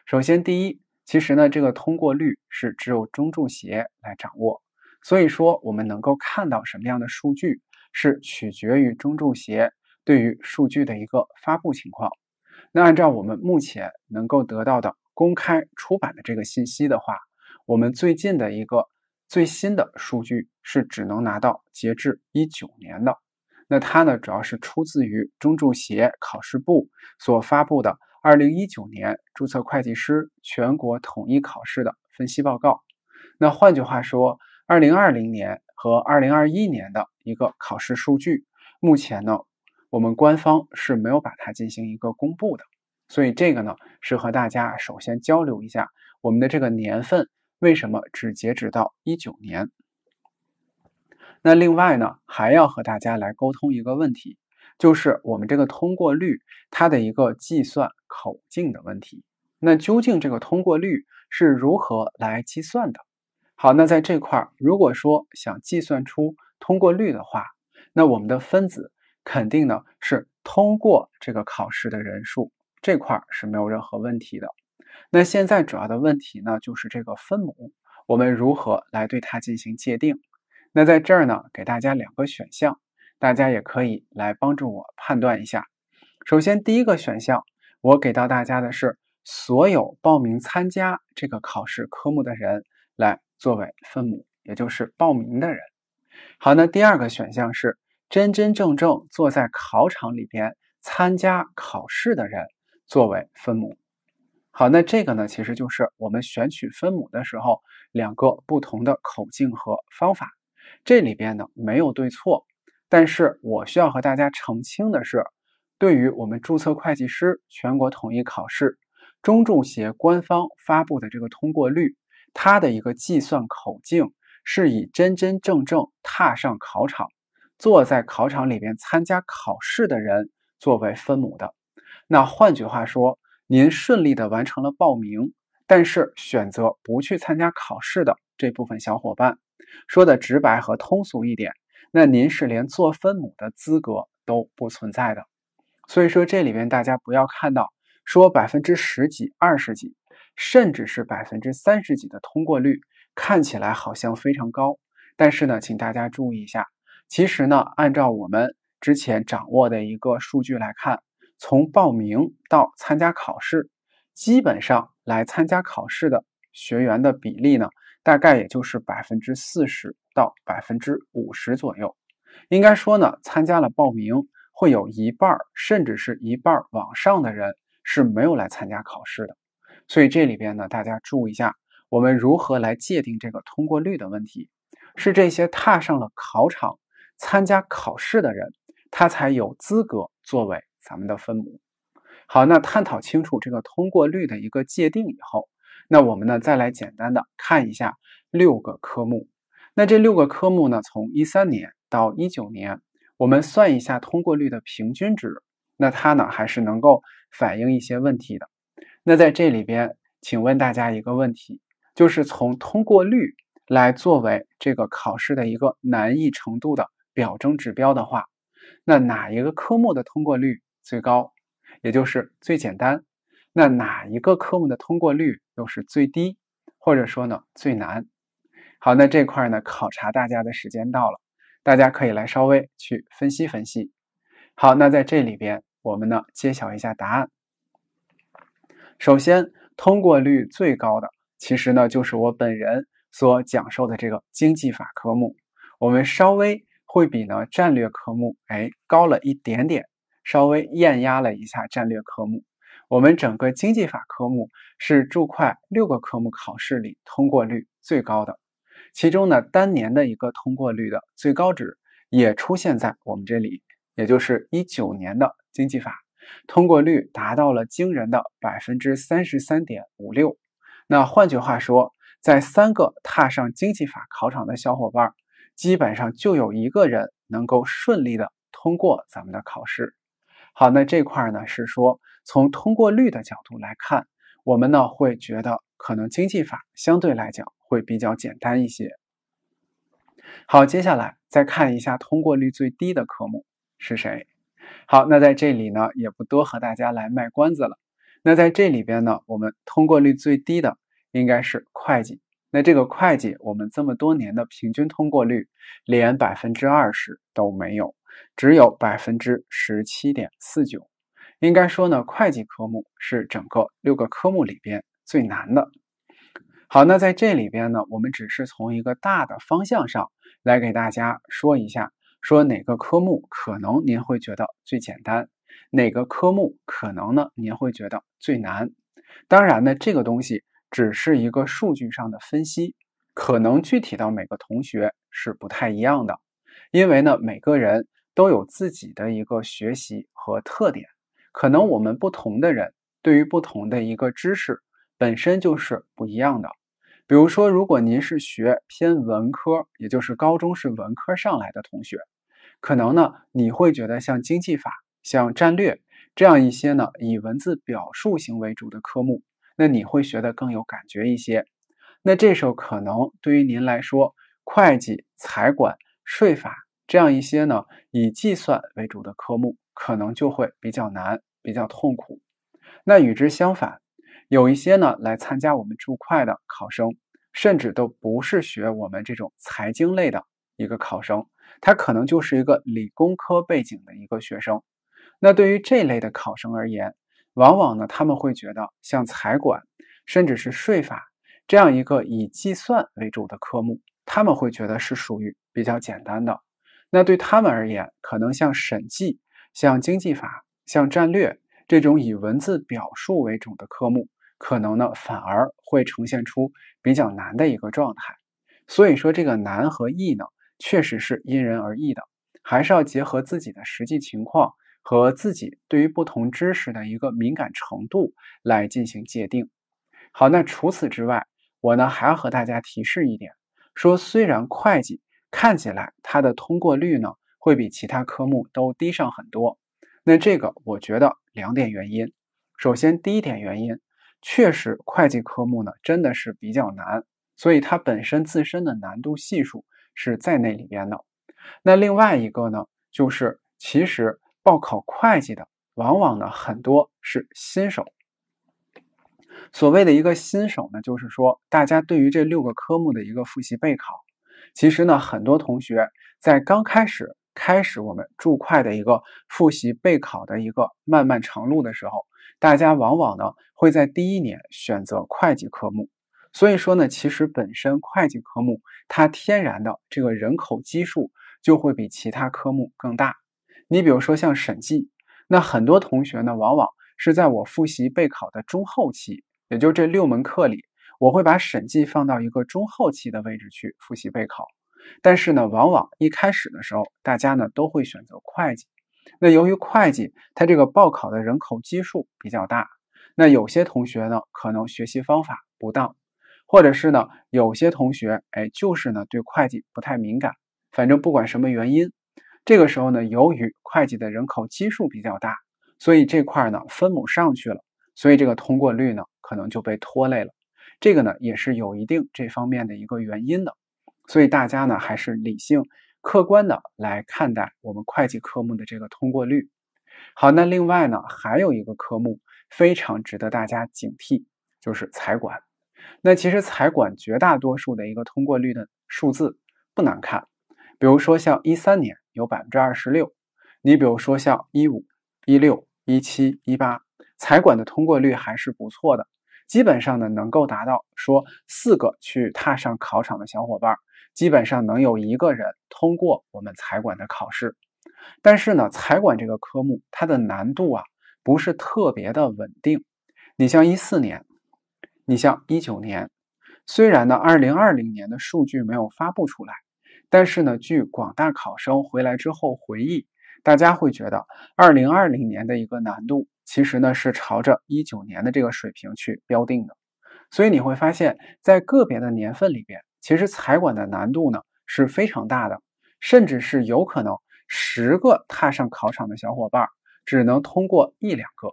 首先，第一，其实呢，这个通过率是只有中注协来掌握。所以说，我们能够看到什么样的数据，是取决于中注协对于数据的一个发布情况。那按照我们目前能够得到的公开出版的这个信息的话，我们最近的一个最新的数据是只能拿到截至一九年的。那它呢，主要是出自于中注协考试部所发布的二零一九年注册会计师全国统一考试的分析报告。那换句话说，二零二零年和二零二一年的一个考试数据，目前呢，我们官方是没有把它进行一个公布的，所以这个呢是和大家首先交流一下，我们的这个年份为什么只截止到一九年？那另外呢，还要和大家来沟通一个问题，就是我们这个通过率它的一个计算口径的问题。那究竟这个通过率是如何来计算的？好，那在这块儿，如果说想计算出通过率的话，那我们的分子肯定呢是通过这个考试的人数，这块是没有任何问题的。那现在主要的问题呢，就是这个分母，我们如何来对它进行界定？那在这儿呢，给大家两个选项，大家也可以来帮助我判断一下。首先，第一个选项，我给到大家的是所有报名参加这个考试科目的人来。作为分母，也就是报名的人。好，那第二个选项是真真正正坐在考场里边参加考试的人作为分母。好，那这个呢，其实就是我们选取分母的时候两个不同的口径和方法。这里边呢没有对错，但是我需要和大家澄清的是，对于我们注册会计师全国统一考试，中注协官方发布的这个通过率。他的一个计算口径是以真真正正踏上考场、坐在考场里边参加考试的人作为分母的。那换句话说，您顺利的完成了报名，但是选择不去参加考试的这部分小伙伴，说的直白和通俗一点，那您是连做分母的资格都不存在的。所以说，这里边大家不要看到说百分之十几、二十几。甚至是百分之三十几的通过率，看起来好像非常高。但是呢，请大家注意一下，其实呢，按照我们之前掌握的一个数据来看，从报名到参加考试，基本上来参加考试的学员的比例呢，大概也就是百分之四十到百分之五十左右。应该说呢，参加了报名，会有一半儿甚至是一半儿往上的人是没有来参加考试的。所以这里边呢，大家注意一下，我们如何来界定这个通过率的问题，是这些踏上了考场参加考试的人，他才有资格作为咱们的分母。好，那探讨清楚这个通过率的一个界定以后，那我们呢再来简单的看一下六个科目。那这六个科目呢，从一三年到一九年，我们算一下通过率的平均值，那它呢还是能够反映一些问题的。那在这里边，请问大家一个问题，就是从通过率来作为这个考试的一个难易程度的表征指标的话，那哪一个科目的通过率最高，也就是最简单？那哪一个科目的通过率又是最低，或者说呢最难？好，那这块呢，考察大家的时间到了，大家可以来稍微去分析分析。好，那在这里边，我们呢揭晓一下答案。首先，通过率最高的，其实呢就是我本人所讲授的这个经济法科目，我们稍微会比呢战略科目，哎，高了一点点，稍微艳压了一下战略科目。我们整个经济法科目是注会六个科目考试里通过率最高的，其中呢，当年的一个通过率的最高值也出现在我们这里，也就是一九年的经济法。通过率达到了惊人的百分之三十三点五六。那换句话说，在三个踏上经济法考场的小伙伴，基本上就有一个人能够顺利的通过咱们的考试。好，那这块呢是说从通过率的角度来看，我们呢会觉得可能经济法相对来讲会比较简单一些。好，接下来再看一下通过率最低的科目是谁。好，那在这里呢，也不多和大家来卖关子了。那在这里边呢，我们通过率最低的应该是会计。那这个会计，我们这么多年的平均通过率连百分之二十都没有，只有百分之十七点四九。应该说呢，会计科目是整个六个科目里边最难的。好，那在这里边呢，我们只是从一个大的方向上来给大家说一下。说哪个科目可能您会觉得最简单，哪个科目可能呢您会觉得最难？当然呢，这个东西只是一个数据上的分析，可能具体到每个同学是不太一样的，因为呢每个人都有自己的一个学习和特点，可能我们不同的人对于不同的一个知识本身就是不一样的。比如说，如果您是学偏文科，也就是高中是文科上来的同学，可能呢，你会觉得像经济法、像战略这样一些呢以文字表述型为主的科目，那你会学得更有感觉一些。那这时候可能对于您来说，会计、财管、税法这样一些呢以计算为主的科目，可能就会比较难、比较痛苦。那与之相反，有一些呢，来参加我们注会的考生，甚至都不是学我们这种财经类的一个考生，他可能就是一个理工科背景的一个学生。那对于这类的考生而言，往往呢，他们会觉得像财管，甚至是税法这样一个以计算为主的科目，他们会觉得是属于比较简单的。那对他们而言，可能像审计、像经济法、像战略这种以文字表述为主的科目。可能呢，反而会呈现出比较难的一个状态。所以说，这个难和易呢，确实是因人而异的，还是要结合自己的实际情况和自己对于不同知识的一个敏感程度来进行界定。好，那除此之外，我呢还要和大家提示一点：说，虽然会计看起来它的通过率呢会比其他科目都低上很多，那这个我觉得两点原因。首先，第一点原因。确实，会计科目呢真的是比较难，所以它本身自身的难度系数是在那里边的。那另外一个呢，就是其实报考会计的，往往呢很多是新手。所谓的一个新手呢，就是说大家对于这六个科目的一个复习备考，其实呢很多同学在刚开始开始我们注会的一个复习备考的一个漫漫长路的时候。大家往往呢会在第一年选择会计科目，所以说呢，其实本身会计科目它天然的这个人口基数就会比其他科目更大。你比如说像审计，那很多同学呢往往是在我复习备考的中后期，也就这六门课里，我会把审计放到一个中后期的位置去复习备考。但是呢，往往一开始的时候，大家呢都会选择会计。那由于会计，它这个报考的人口基数比较大，那有些同学呢，可能学习方法不当，或者是呢，有些同学，哎，就是呢对会计不太敏感。反正不管什么原因，这个时候呢，由于会计的人口基数比较大，所以这块呢分母上去了，所以这个通过率呢可能就被拖累了。这个呢也是有一定这方面的一个原因的，所以大家呢还是理性。客观的来看待我们会计科目的这个通过率。好，那另外呢，还有一个科目非常值得大家警惕，就是财管。那其实财管绝大多数的一个通过率的数字不难看，比如说像一三年有百分之二十六，你比如说像一五、一六、一七、一八，财管的通过率还是不错的，基本上呢能够达到说四个去踏上考场的小伙伴。基本上能有一个人通过我们财管的考试，但是呢，财管这个科目它的难度啊不是特别的稳定。你像一四年，你像一九年，虽然呢，二零二零年的数据没有发布出来，但是呢，据广大考生回来之后回忆，大家会觉得二零二零年的一个难度其实呢是朝着一九年的这个水平去标定的。所以你会发现在个别的年份里边。其实财管的难度呢是非常大的，甚至是有可能十个踏上考场的小伙伴只能通过一两个，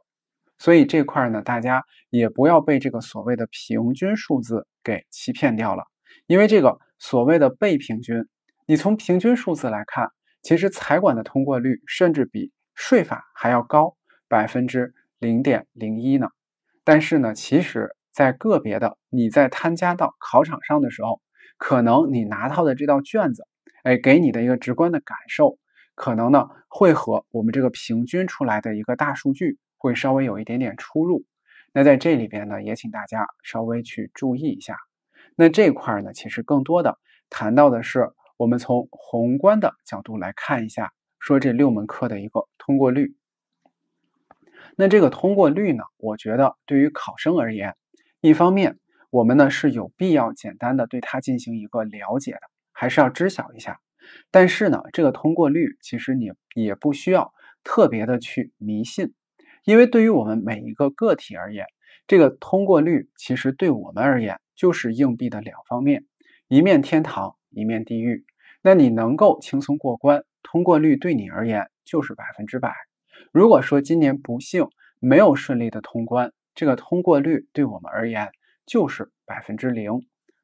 所以这块呢，大家也不要被这个所谓的平均数字给欺骗掉了，因为这个所谓的被平均，你从平均数字来看，其实财管的通过率甚至比税法还要高百分之零点零一呢。但是呢，其实，在个别的你在参加到考场上的时候，可能你拿到的这道卷子，哎，给你的一个直观的感受，可能呢会和我们这个平均出来的一个大数据会稍微有一点点出入。那在这里边呢，也请大家稍微去注意一下。那这块呢，其实更多的谈到的是我们从宏观的角度来看一下，说这六门课的一个通过率。那这个通过率呢，我觉得对于考生而言，一方面，我们呢是有必要简单的对它进行一个了解的，还是要知晓一下。但是呢，这个通过率其实你也不需要特别的去迷信，因为对于我们每一个个体而言，这个通过率其实对我们而言就是硬币的两方面，一面天堂，一面地狱。那你能够轻松过关，通过率对你而言就是百分之百。如果说今年不幸没有顺利的通关，这个通过率对我们而言。就是百分之零，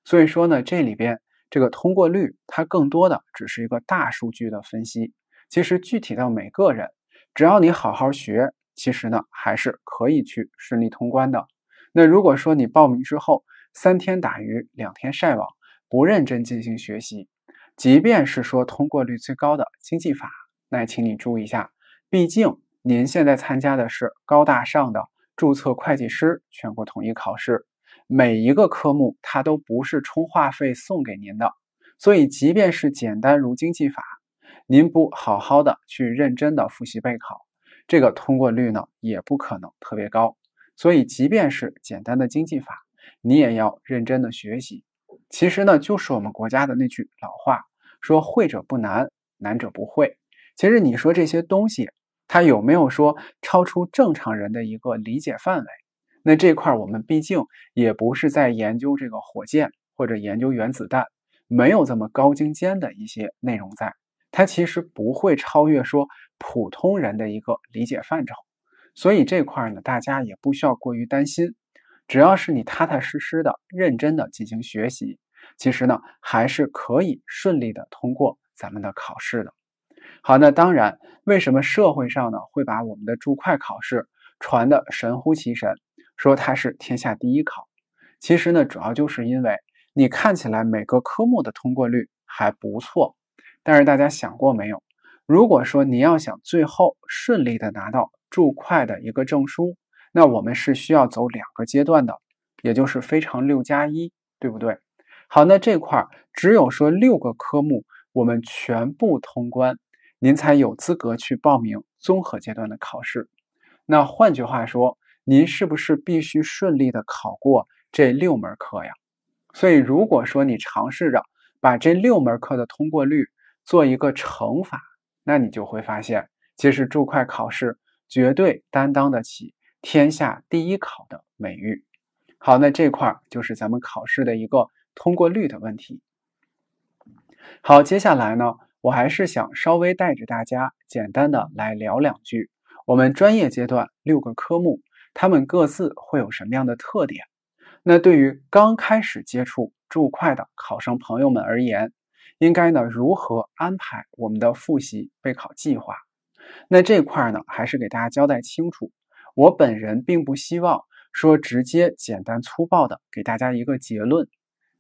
所以说呢，这里边这个通过率它更多的只是一个大数据的分析。其实具体到每个人，只要你好好学，其实呢还是可以去顺利通关的。那如果说你报名之后三天打鱼两天晒网，不认真进行学习，即便是说通过率最高的经济法，那也请你注意一下，毕竟您现在参加的是高大上的注册会计师全国统一考试。每一个科目它都不是充话费送给您的，所以即便是简单如经济法，您不好好的去认真的复习备考，这个通过率呢也不可能特别高。所以即便是简单的经济法，你也要认真的学习。其实呢，就是我们国家的那句老话说：“会者不难，难者不会。”其实你说这些东西，它有没有说超出正常人的一个理解范围？那这块儿我们毕竟也不是在研究这个火箭或者研究原子弹，没有这么高精尖的一些内容在，它其实不会超越说普通人的一个理解范畴，所以这块儿呢大家也不需要过于担心，只要是你踏踏实实的、认真的进行学习，其实呢还是可以顺利的通过咱们的考试的。好，那当然，为什么社会上呢会把我们的注会考试传的神乎其神？说它是天下第一考，其实呢，主要就是因为你看起来每个科目的通过率还不错，但是大家想过没有？如果说你要想最后顺利的拿到注会的一个证书，那我们是需要走两个阶段的，也就是非常六加一，对不对？好，那这块儿只有说六个科目我们全部通关，您才有资格去报名综合阶段的考试。那换句话说。您是不是必须顺利的考过这六门课呀？所以如果说你尝试着把这六门课的通过率做一个乘法，那你就会发现，其实注会考试绝对担当得起“天下第一考”的美誉。好，那这块就是咱们考试的一个通过率的问题。好，接下来呢，我还是想稍微带着大家简单的来聊两句，我们专业阶段六个科目。他们各自会有什么样的特点？那对于刚开始接触注会的考生朋友们而言，应该呢如何安排我们的复习备考计划？那这块呢还是给大家交代清楚。我本人并不希望说直接简单粗暴的给大家一个结论，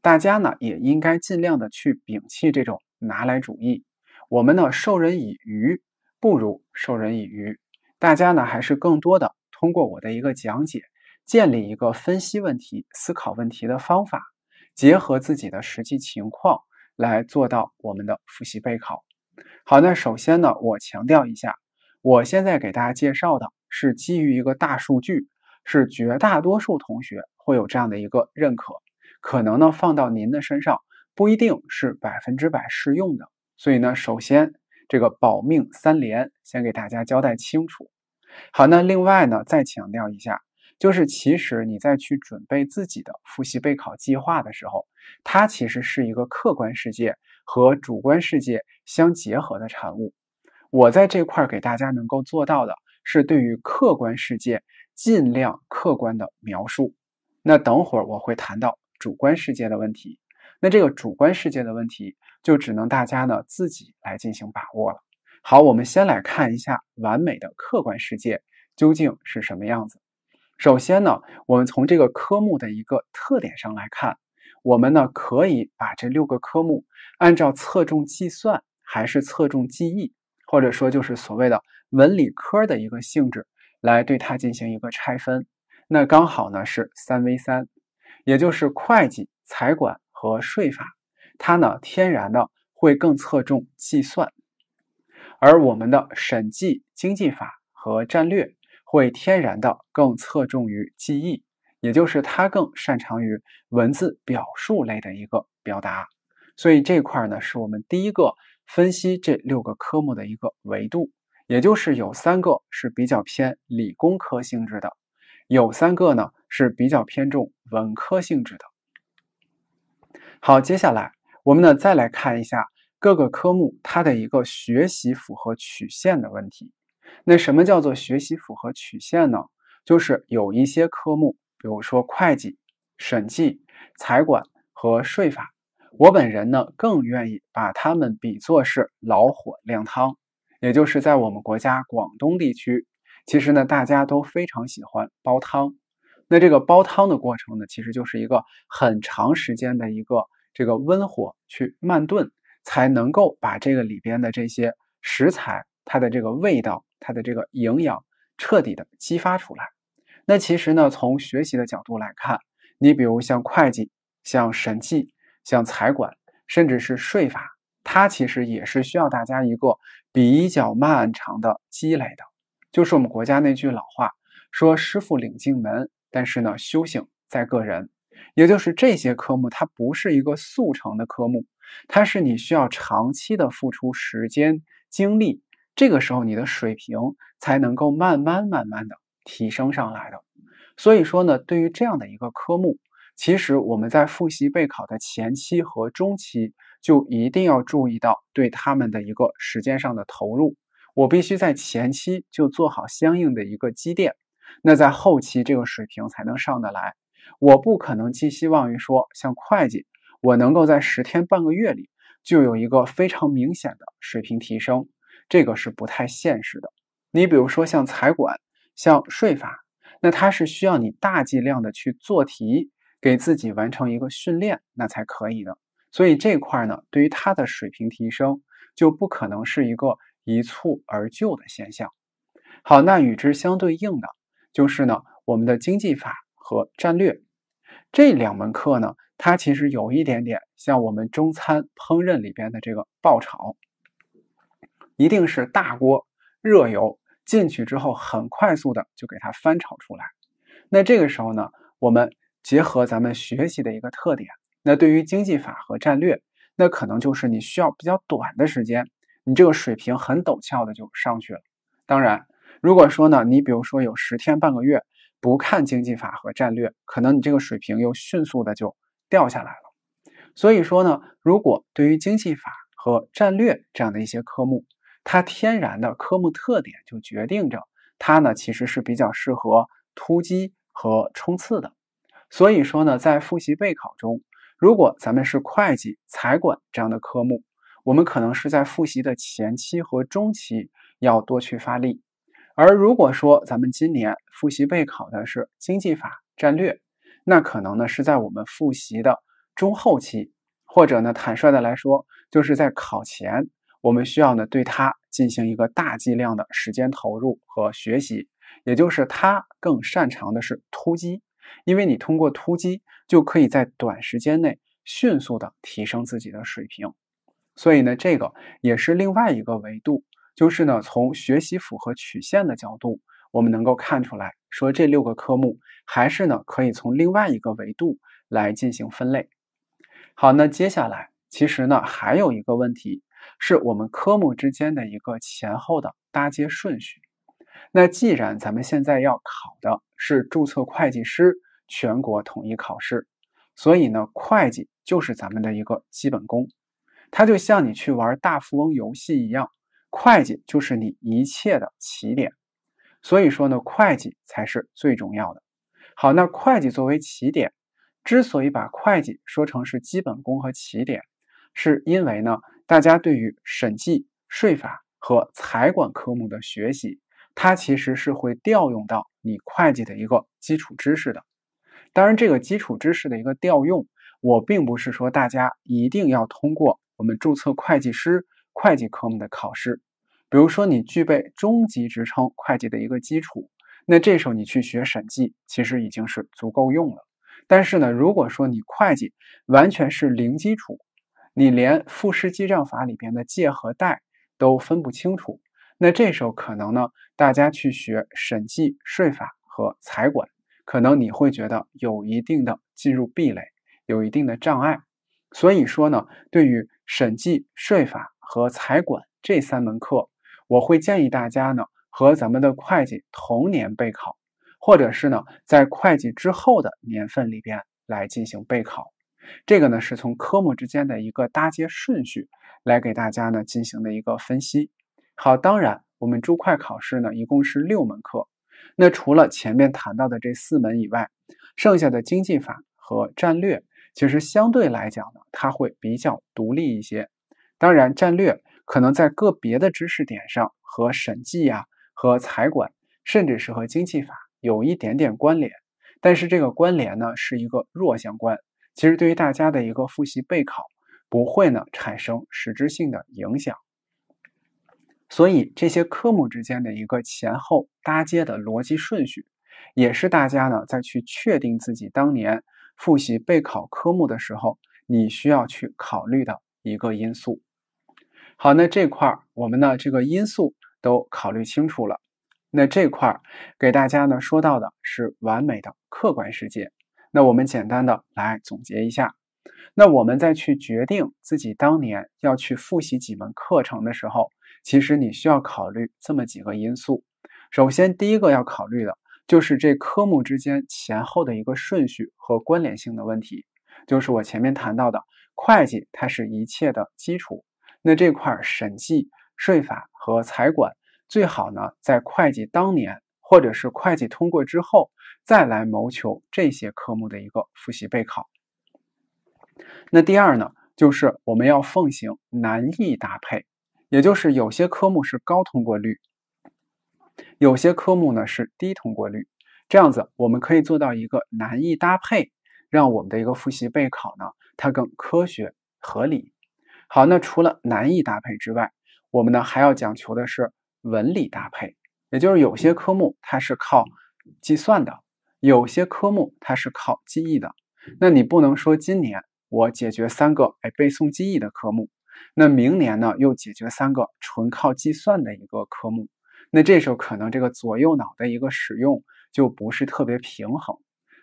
大家呢也应该尽量的去摒弃这种拿来主义。我们呢授人以鱼，不如授人以渔。大家呢还是更多的。通过我的一个讲解，建立一个分析问题、思考问题的方法，结合自己的实际情况来做到我们的复习备考。好，那首先呢，我强调一下，我现在给大家介绍的是基于一个大数据，是绝大多数同学会有这样的一个认可，可能呢放到您的身上不一定是百分之百适用的。所以呢，首先这个保命三连先给大家交代清楚。好，那另外呢，再强调一下，就是其实你在去准备自己的复习备考计划的时候，它其实是一个客观世界和主观世界相结合的产物。我在这块给大家能够做到的是对于客观世界尽量客观的描述。那等会儿我会谈到主观世界的问题，那这个主观世界的问题就只能大家呢自己来进行把握了。好，我们先来看一下完美的客观世界究竟是什么样子。首先呢，我们从这个科目的一个特点上来看，我们呢可以把这六个科目按照侧重计算还是侧重记忆，或者说就是所谓的文理科的一个性质来对它进行一个拆分。那刚好呢是三 V 三，也就是会计、财管和税法，它呢天然的会更侧重计算。而我们的审计、经济法和战略会天然的更侧重于记忆，也就是它更擅长于文字表述类的一个表达。所以这块呢，是我们第一个分析这六个科目的一个维度，也就是有三个是比较偏理工科性质的，有三个呢是比较偏重文科性质的。好，接下来我们呢再来看一下。各个科目它的一个学习符合曲线的问题，那什么叫做学习符合曲线呢？就是有一些科目，比如说会计、审计、财管和税法，我本人呢更愿意把它们比作是老火靓汤，也就是在我们国家广东地区，其实呢大家都非常喜欢煲汤。那这个煲汤的过程呢，其实就是一个很长时间的一个这个温火去慢炖。才能够把这个里边的这些食材，它的这个味道，它的这个营养彻底的激发出来。那其实呢，从学习的角度来看，你比如像会计、像审计、像财管，甚至是税法，它其实也是需要大家一个比较漫长的积累的。就是我们国家那句老话说：“师傅领进门，但是呢，修行在个人。”也就是这些科目，它不是一个速成的科目。它是你需要长期的付出时间精力，这个时候你的水平才能够慢慢慢慢的提升上来的。所以说呢，对于这样的一个科目，其实我们在复习备考的前期和中期就一定要注意到对他们的一个时间上的投入。我必须在前期就做好相应的一个积淀，那在后期这个水平才能上得来。我不可能寄希望于说像会计。我能够在十天半个月里就有一个非常明显的水平提升，这个是不太现实的。你比如说像财管、像税法，那它是需要你大剂量的去做题，给自己完成一个训练，那才可以的。所以这块呢，对于它的水平提升，就不可能是一个一蹴而就的现象。好，那与之相对应的，就是呢，我们的经济法和战略这两门课呢。它其实有一点点像我们中餐烹饪里边的这个爆炒，一定是大锅热油进去之后，很快速的就给它翻炒出来。那这个时候呢，我们结合咱们学习的一个特点，那对于经济法和战略，那可能就是你需要比较短的时间，你这个水平很陡峭的就上去了。当然，如果说呢，你比如说有十天半个月不看经济法和战略，可能你这个水平又迅速的就。掉下来了，所以说呢，如果对于经济法和战略这样的一些科目，它天然的科目特点就决定着它呢，其实是比较适合突击和冲刺的。所以说呢，在复习备考中，如果咱们是会计、财管这样的科目，我们可能是在复习的前期和中期要多去发力；而如果说咱们今年复习备考的是经济法、战略。那可能呢是在我们复习的中后期，或者呢坦率的来说，就是在考前，我们需要呢对它进行一个大剂量的时间投入和学习，也就是它更擅长的是突击，因为你通过突击就可以在短时间内迅速的提升自己的水平，所以呢这个也是另外一个维度，就是呢从学习符合曲线的角度。我们能够看出来，说这六个科目还是呢可以从另外一个维度来进行分类。好，那接下来其实呢还有一个问题，是我们科目之间的一个前后的搭接顺序。那既然咱们现在要考的是注册会计师全国统一考试，所以呢会计就是咱们的一个基本功，它就像你去玩大富翁游戏一样，会计就是你一切的起点。所以说呢，会计才是最重要的。好，那会计作为起点，之所以把会计说成是基本功和起点，是因为呢，大家对于审计、税法和财管科目的学习，它其实是会调用到你会计的一个基础知识的。当然，这个基础知识的一个调用，我并不是说大家一定要通过我们注册会计师会计科目的考试。比如说，你具备中级职称会计的一个基础，那这时候你去学审计，其实已经是足够用了。但是呢，如果说你会计完全是零基础，你连复式记账法里边的借和贷都分不清楚，那这时候可能呢，大家去学审计、税法和财管，可能你会觉得有一定的进入壁垒，有一定的障碍。所以说呢，对于审计、税法和财管这三门课，我会建议大家呢和咱们的会计同年备考，或者是呢在会计之后的年份里边来进行备考。这个呢是从科目之间的一个搭接顺序来给大家呢进行的一个分析。好，当然我们注会考试呢一共是六门课，那除了前面谈到的这四门以外，剩下的经济法和战略其实相对来讲呢它会比较独立一些。当然战略。可能在个别的知识点上和审计啊、和财管，甚至是和经济法有一点点关联，但是这个关联呢是一个弱相关。其实对于大家的一个复习备考，不会呢产生实质性的影响。所以这些科目之间的一个前后搭接的逻辑顺序，也是大家呢在去确定自己当年复习备考科目的时候，你需要去考虑的一个因素。好，那这块儿我们的这个因素都考虑清楚了。那这块儿给大家呢说到的是完美的客观世界。那我们简单的来总结一下。那我们在去决定自己当年要去复习几门课程的时候，其实你需要考虑这么几个因素。首先，第一个要考虑的就是这科目之间前后的一个顺序和关联性的问题，就是我前面谈到的会计，它是一切的基础。那这块审计、税法和财管最好呢，在会计当年或者是会计通过之后再来谋求这些科目的一个复习备考。那第二呢，就是我们要奉行难易搭配，也就是有些科目是高通过率，有些科目呢是低通过率，这样子我们可以做到一个难易搭配，让我们的一个复习备考呢它更科学合理。好，那除了难易搭配之外，我们呢还要讲求的是文理搭配，也就是有些科目它是靠计算的，有些科目它是靠记忆的。那你不能说今年我解决三个哎背诵记忆的科目，那明年呢又解决三个纯靠计算的一个科目，那这时候可能这个左右脑的一个使用就不是特别平衡。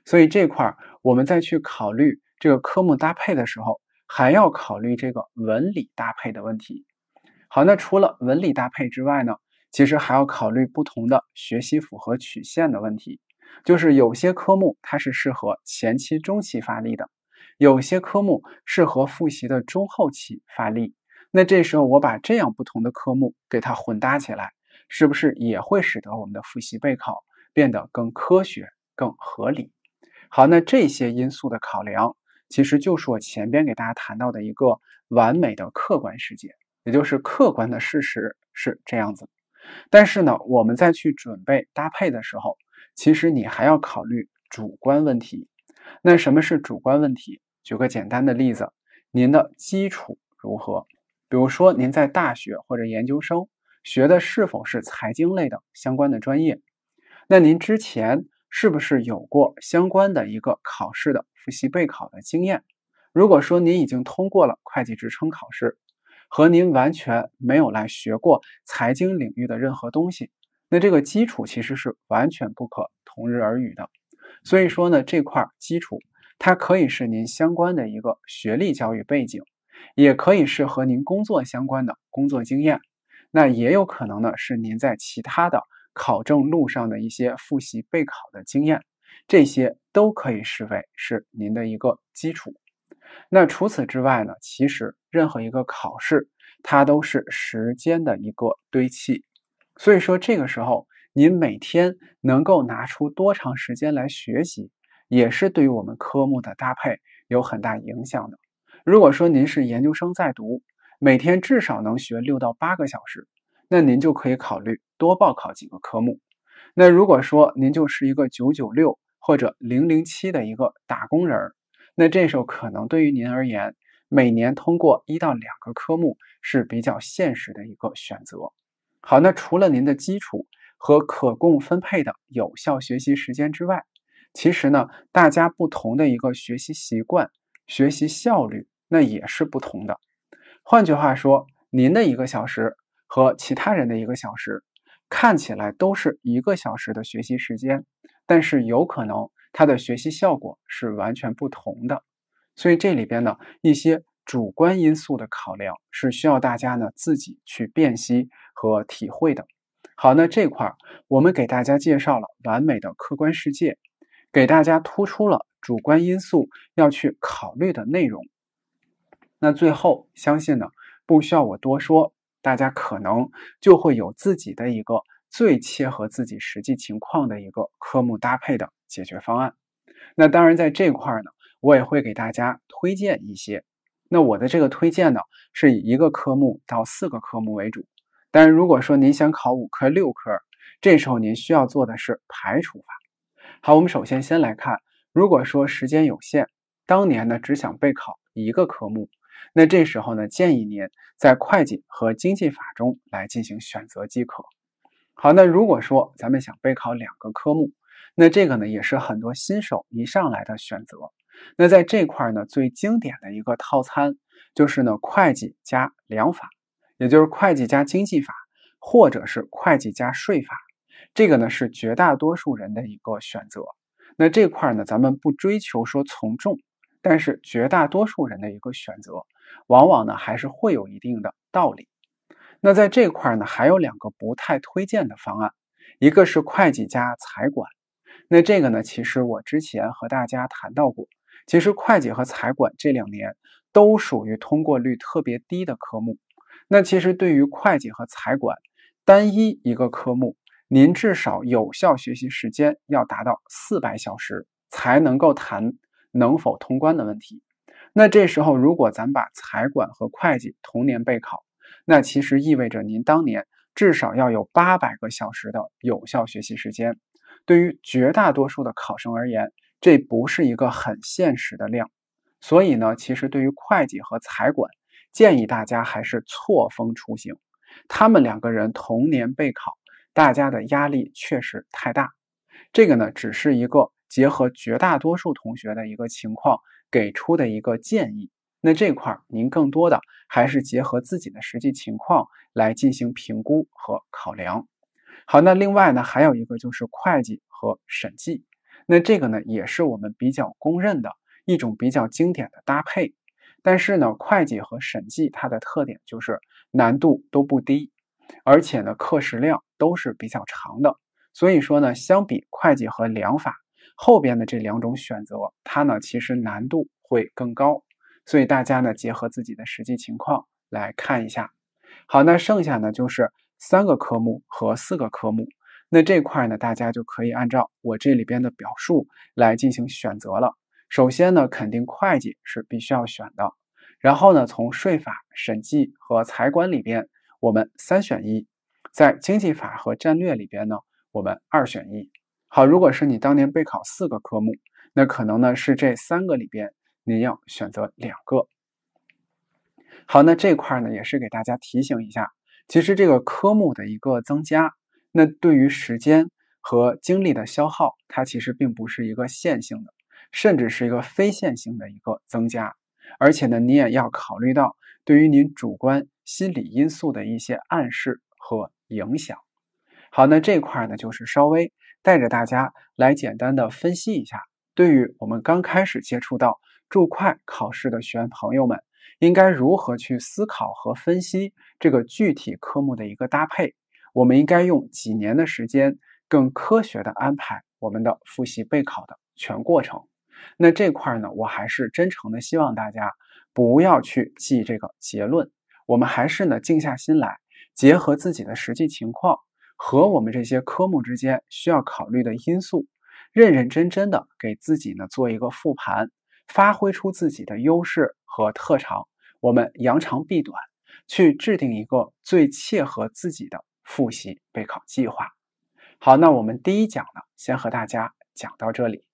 所以这块儿我们再去考虑这个科目搭配的时候。还要考虑这个纹理搭配的问题。好，那除了纹理搭配之外呢，其实还要考虑不同的学习符合曲线的问题。就是有些科目它是适合前期、中期发力的，有些科目适合复习的中后期发力。那这时候我把这样不同的科目给它混搭起来，是不是也会使得我们的复习备考变得更科学、更合理？好，那这些因素的考量。其实就是我前边给大家谈到的一个完美的客观世界，也就是客观的事实是这样子。但是呢，我们在去准备搭配的时候，其实你还要考虑主观问题。那什么是主观问题？举个简单的例子，您的基础如何？比如说您在大学或者研究生学的是否是财经类的相关的专业？那您之前。是不是有过相关的一个考试的复习备考的经验？如果说您已经通过了会计职称考试，和您完全没有来学过财经领域的任何东西，那这个基础其实是完全不可同日而语的。所以说呢，这块基础它可以是您相关的一个学历教育背景，也可以是和您工作相关的工作经验，那也有可能呢是您在其他的。考证路上的一些复习备考的经验，这些都可以视为是您的一个基础。那除此之外呢？其实任何一个考试，它都是时间的一个堆砌。所以说，这个时候您每天能够拿出多长时间来学习，也是对于我们科目的搭配有很大影响的。如果说您是研究生在读，每天至少能学六到八个小时。那您就可以考虑多报考几个科目。那如果说您就是一个九九六或者零零七的一个打工人儿，那这时候可能对于您而言，每年通过一到两个科目是比较现实的一个选择。好，那除了您的基础和可供分配的有效学习时间之外，其实呢，大家不同的一个学习习惯、学习效率那也是不同的。换句话说，您的一个小时。和其他人的一个小时，看起来都是一个小时的学习时间，但是有可能他的学习效果是完全不同的。所以这里边呢，一些主观因素的考量是需要大家呢自己去辨析和体会的。好，那这块儿我们给大家介绍了完美的客观世界，给大家突出了主观因素要去考虑的内容。那最后，相信呢不需要我多说。大家可能就会有自己的一个最切合自己实际情况的一个科目搭配的解决方案。那当然，在这块儿呢，我也会给大家推荐一些。那我的这个推荐呢，是以一个科目到四个科目为主。但是如果说您想考五科、六科，这时候您需要做的是排除法。好，我们首先先来看，如果说时间有限，当年呢只想备考一个科目。那这时候呢，建议您在会计和经济法中来进行选择即可。好，那如果说咱们想备考两个科目，那这个呢也是很多新手一上来的选择。那在这块呢，最经典的一个套餐就是呢会计加两法，也就是会计加经济法，或者是会计加税法。这个呢是绝大多数人的一个选择。那这块呢，咱们不追求说从众，但是绝大多数人的一个选择。往往呢还是会有一定的道理。那在这块儿呢还有两个不太推荐的方案，一个是会计加财管。那这个呢其实我之前和大家谈到过，其实会计和财管这两年都属于通过率特别低的科目。那其实对于会计和财管单一一个科目，您至少有效学习时间要达到四百小时才能够谈能否通关的问题。那这时候，如果咱把财管和会计同年备考，那其实意味着您当年至少要有八百个小时的有效学习时间。对于绝大多数的考生而言，这不是一个很现实的量。所以呢，其实对于会计和财管，建议大家还是错峰出行。他们两个人同年备考，大家的压力确实太大。这个呢，只是一个结合绝大多数同学的一个情况。给出的一个建议，那这块儿您更多的还是结合自己的实际情况来进行评估和考量。好，那另外呢，还有一个就是会计和审计，那这个呢也是我们比较公认的一种比较经典的搭配。但是呢，会计和审计它的特点就是难度都不低，而且呢课时量都是比较长的。所以说呢，相比会计和量法。后边的这两种选择，它呢其实难度会更高，所以大家呢结合自己的实际情况来看一下。好，那剩下呢就是三个科目和四个科目，那这块呢大家就可以按照我这里边的表述来进行选择了。首先呢，肯定会计是必须要选的，然后呢，从税法、审计和财管里边我们三选一，在经济法和战略里边呢我们二选一。好，如果是你当年备考四个科目，那可能呢是这三个里边您要选择两个。好，那这块呢也是给大家提醒一下，其实这个科目的一个增加，那对于时间和精力的消耗，它其实并不是一个线性的，甚至是一个非线性的一个增加，而且呢你也要考虑到对于您主观心理因素的一些暗示和影响。好，那这块呢就是稍微。带着大家来简单的分析一下，对于我们刚开始接触到注会考试的学员朋友们，应该如何去思考和分析这个具体科目的一个搭配？我们应该用几年的时间，更科学的安排我们的复习备考的全过程。那这块呢，我还是真诚的希望大家不要去记这个结论，我们还是呢静下心来，结合自己的实际情况。和我们这些科目之间需要考虑的因素，认认真真的给自己呢做一个复盘，发挥出自己的优势和特长，我们扬长避短，去制定一个最切合自己的复习备考计划。好，那我们第一讲呢，先和大家讲到这里。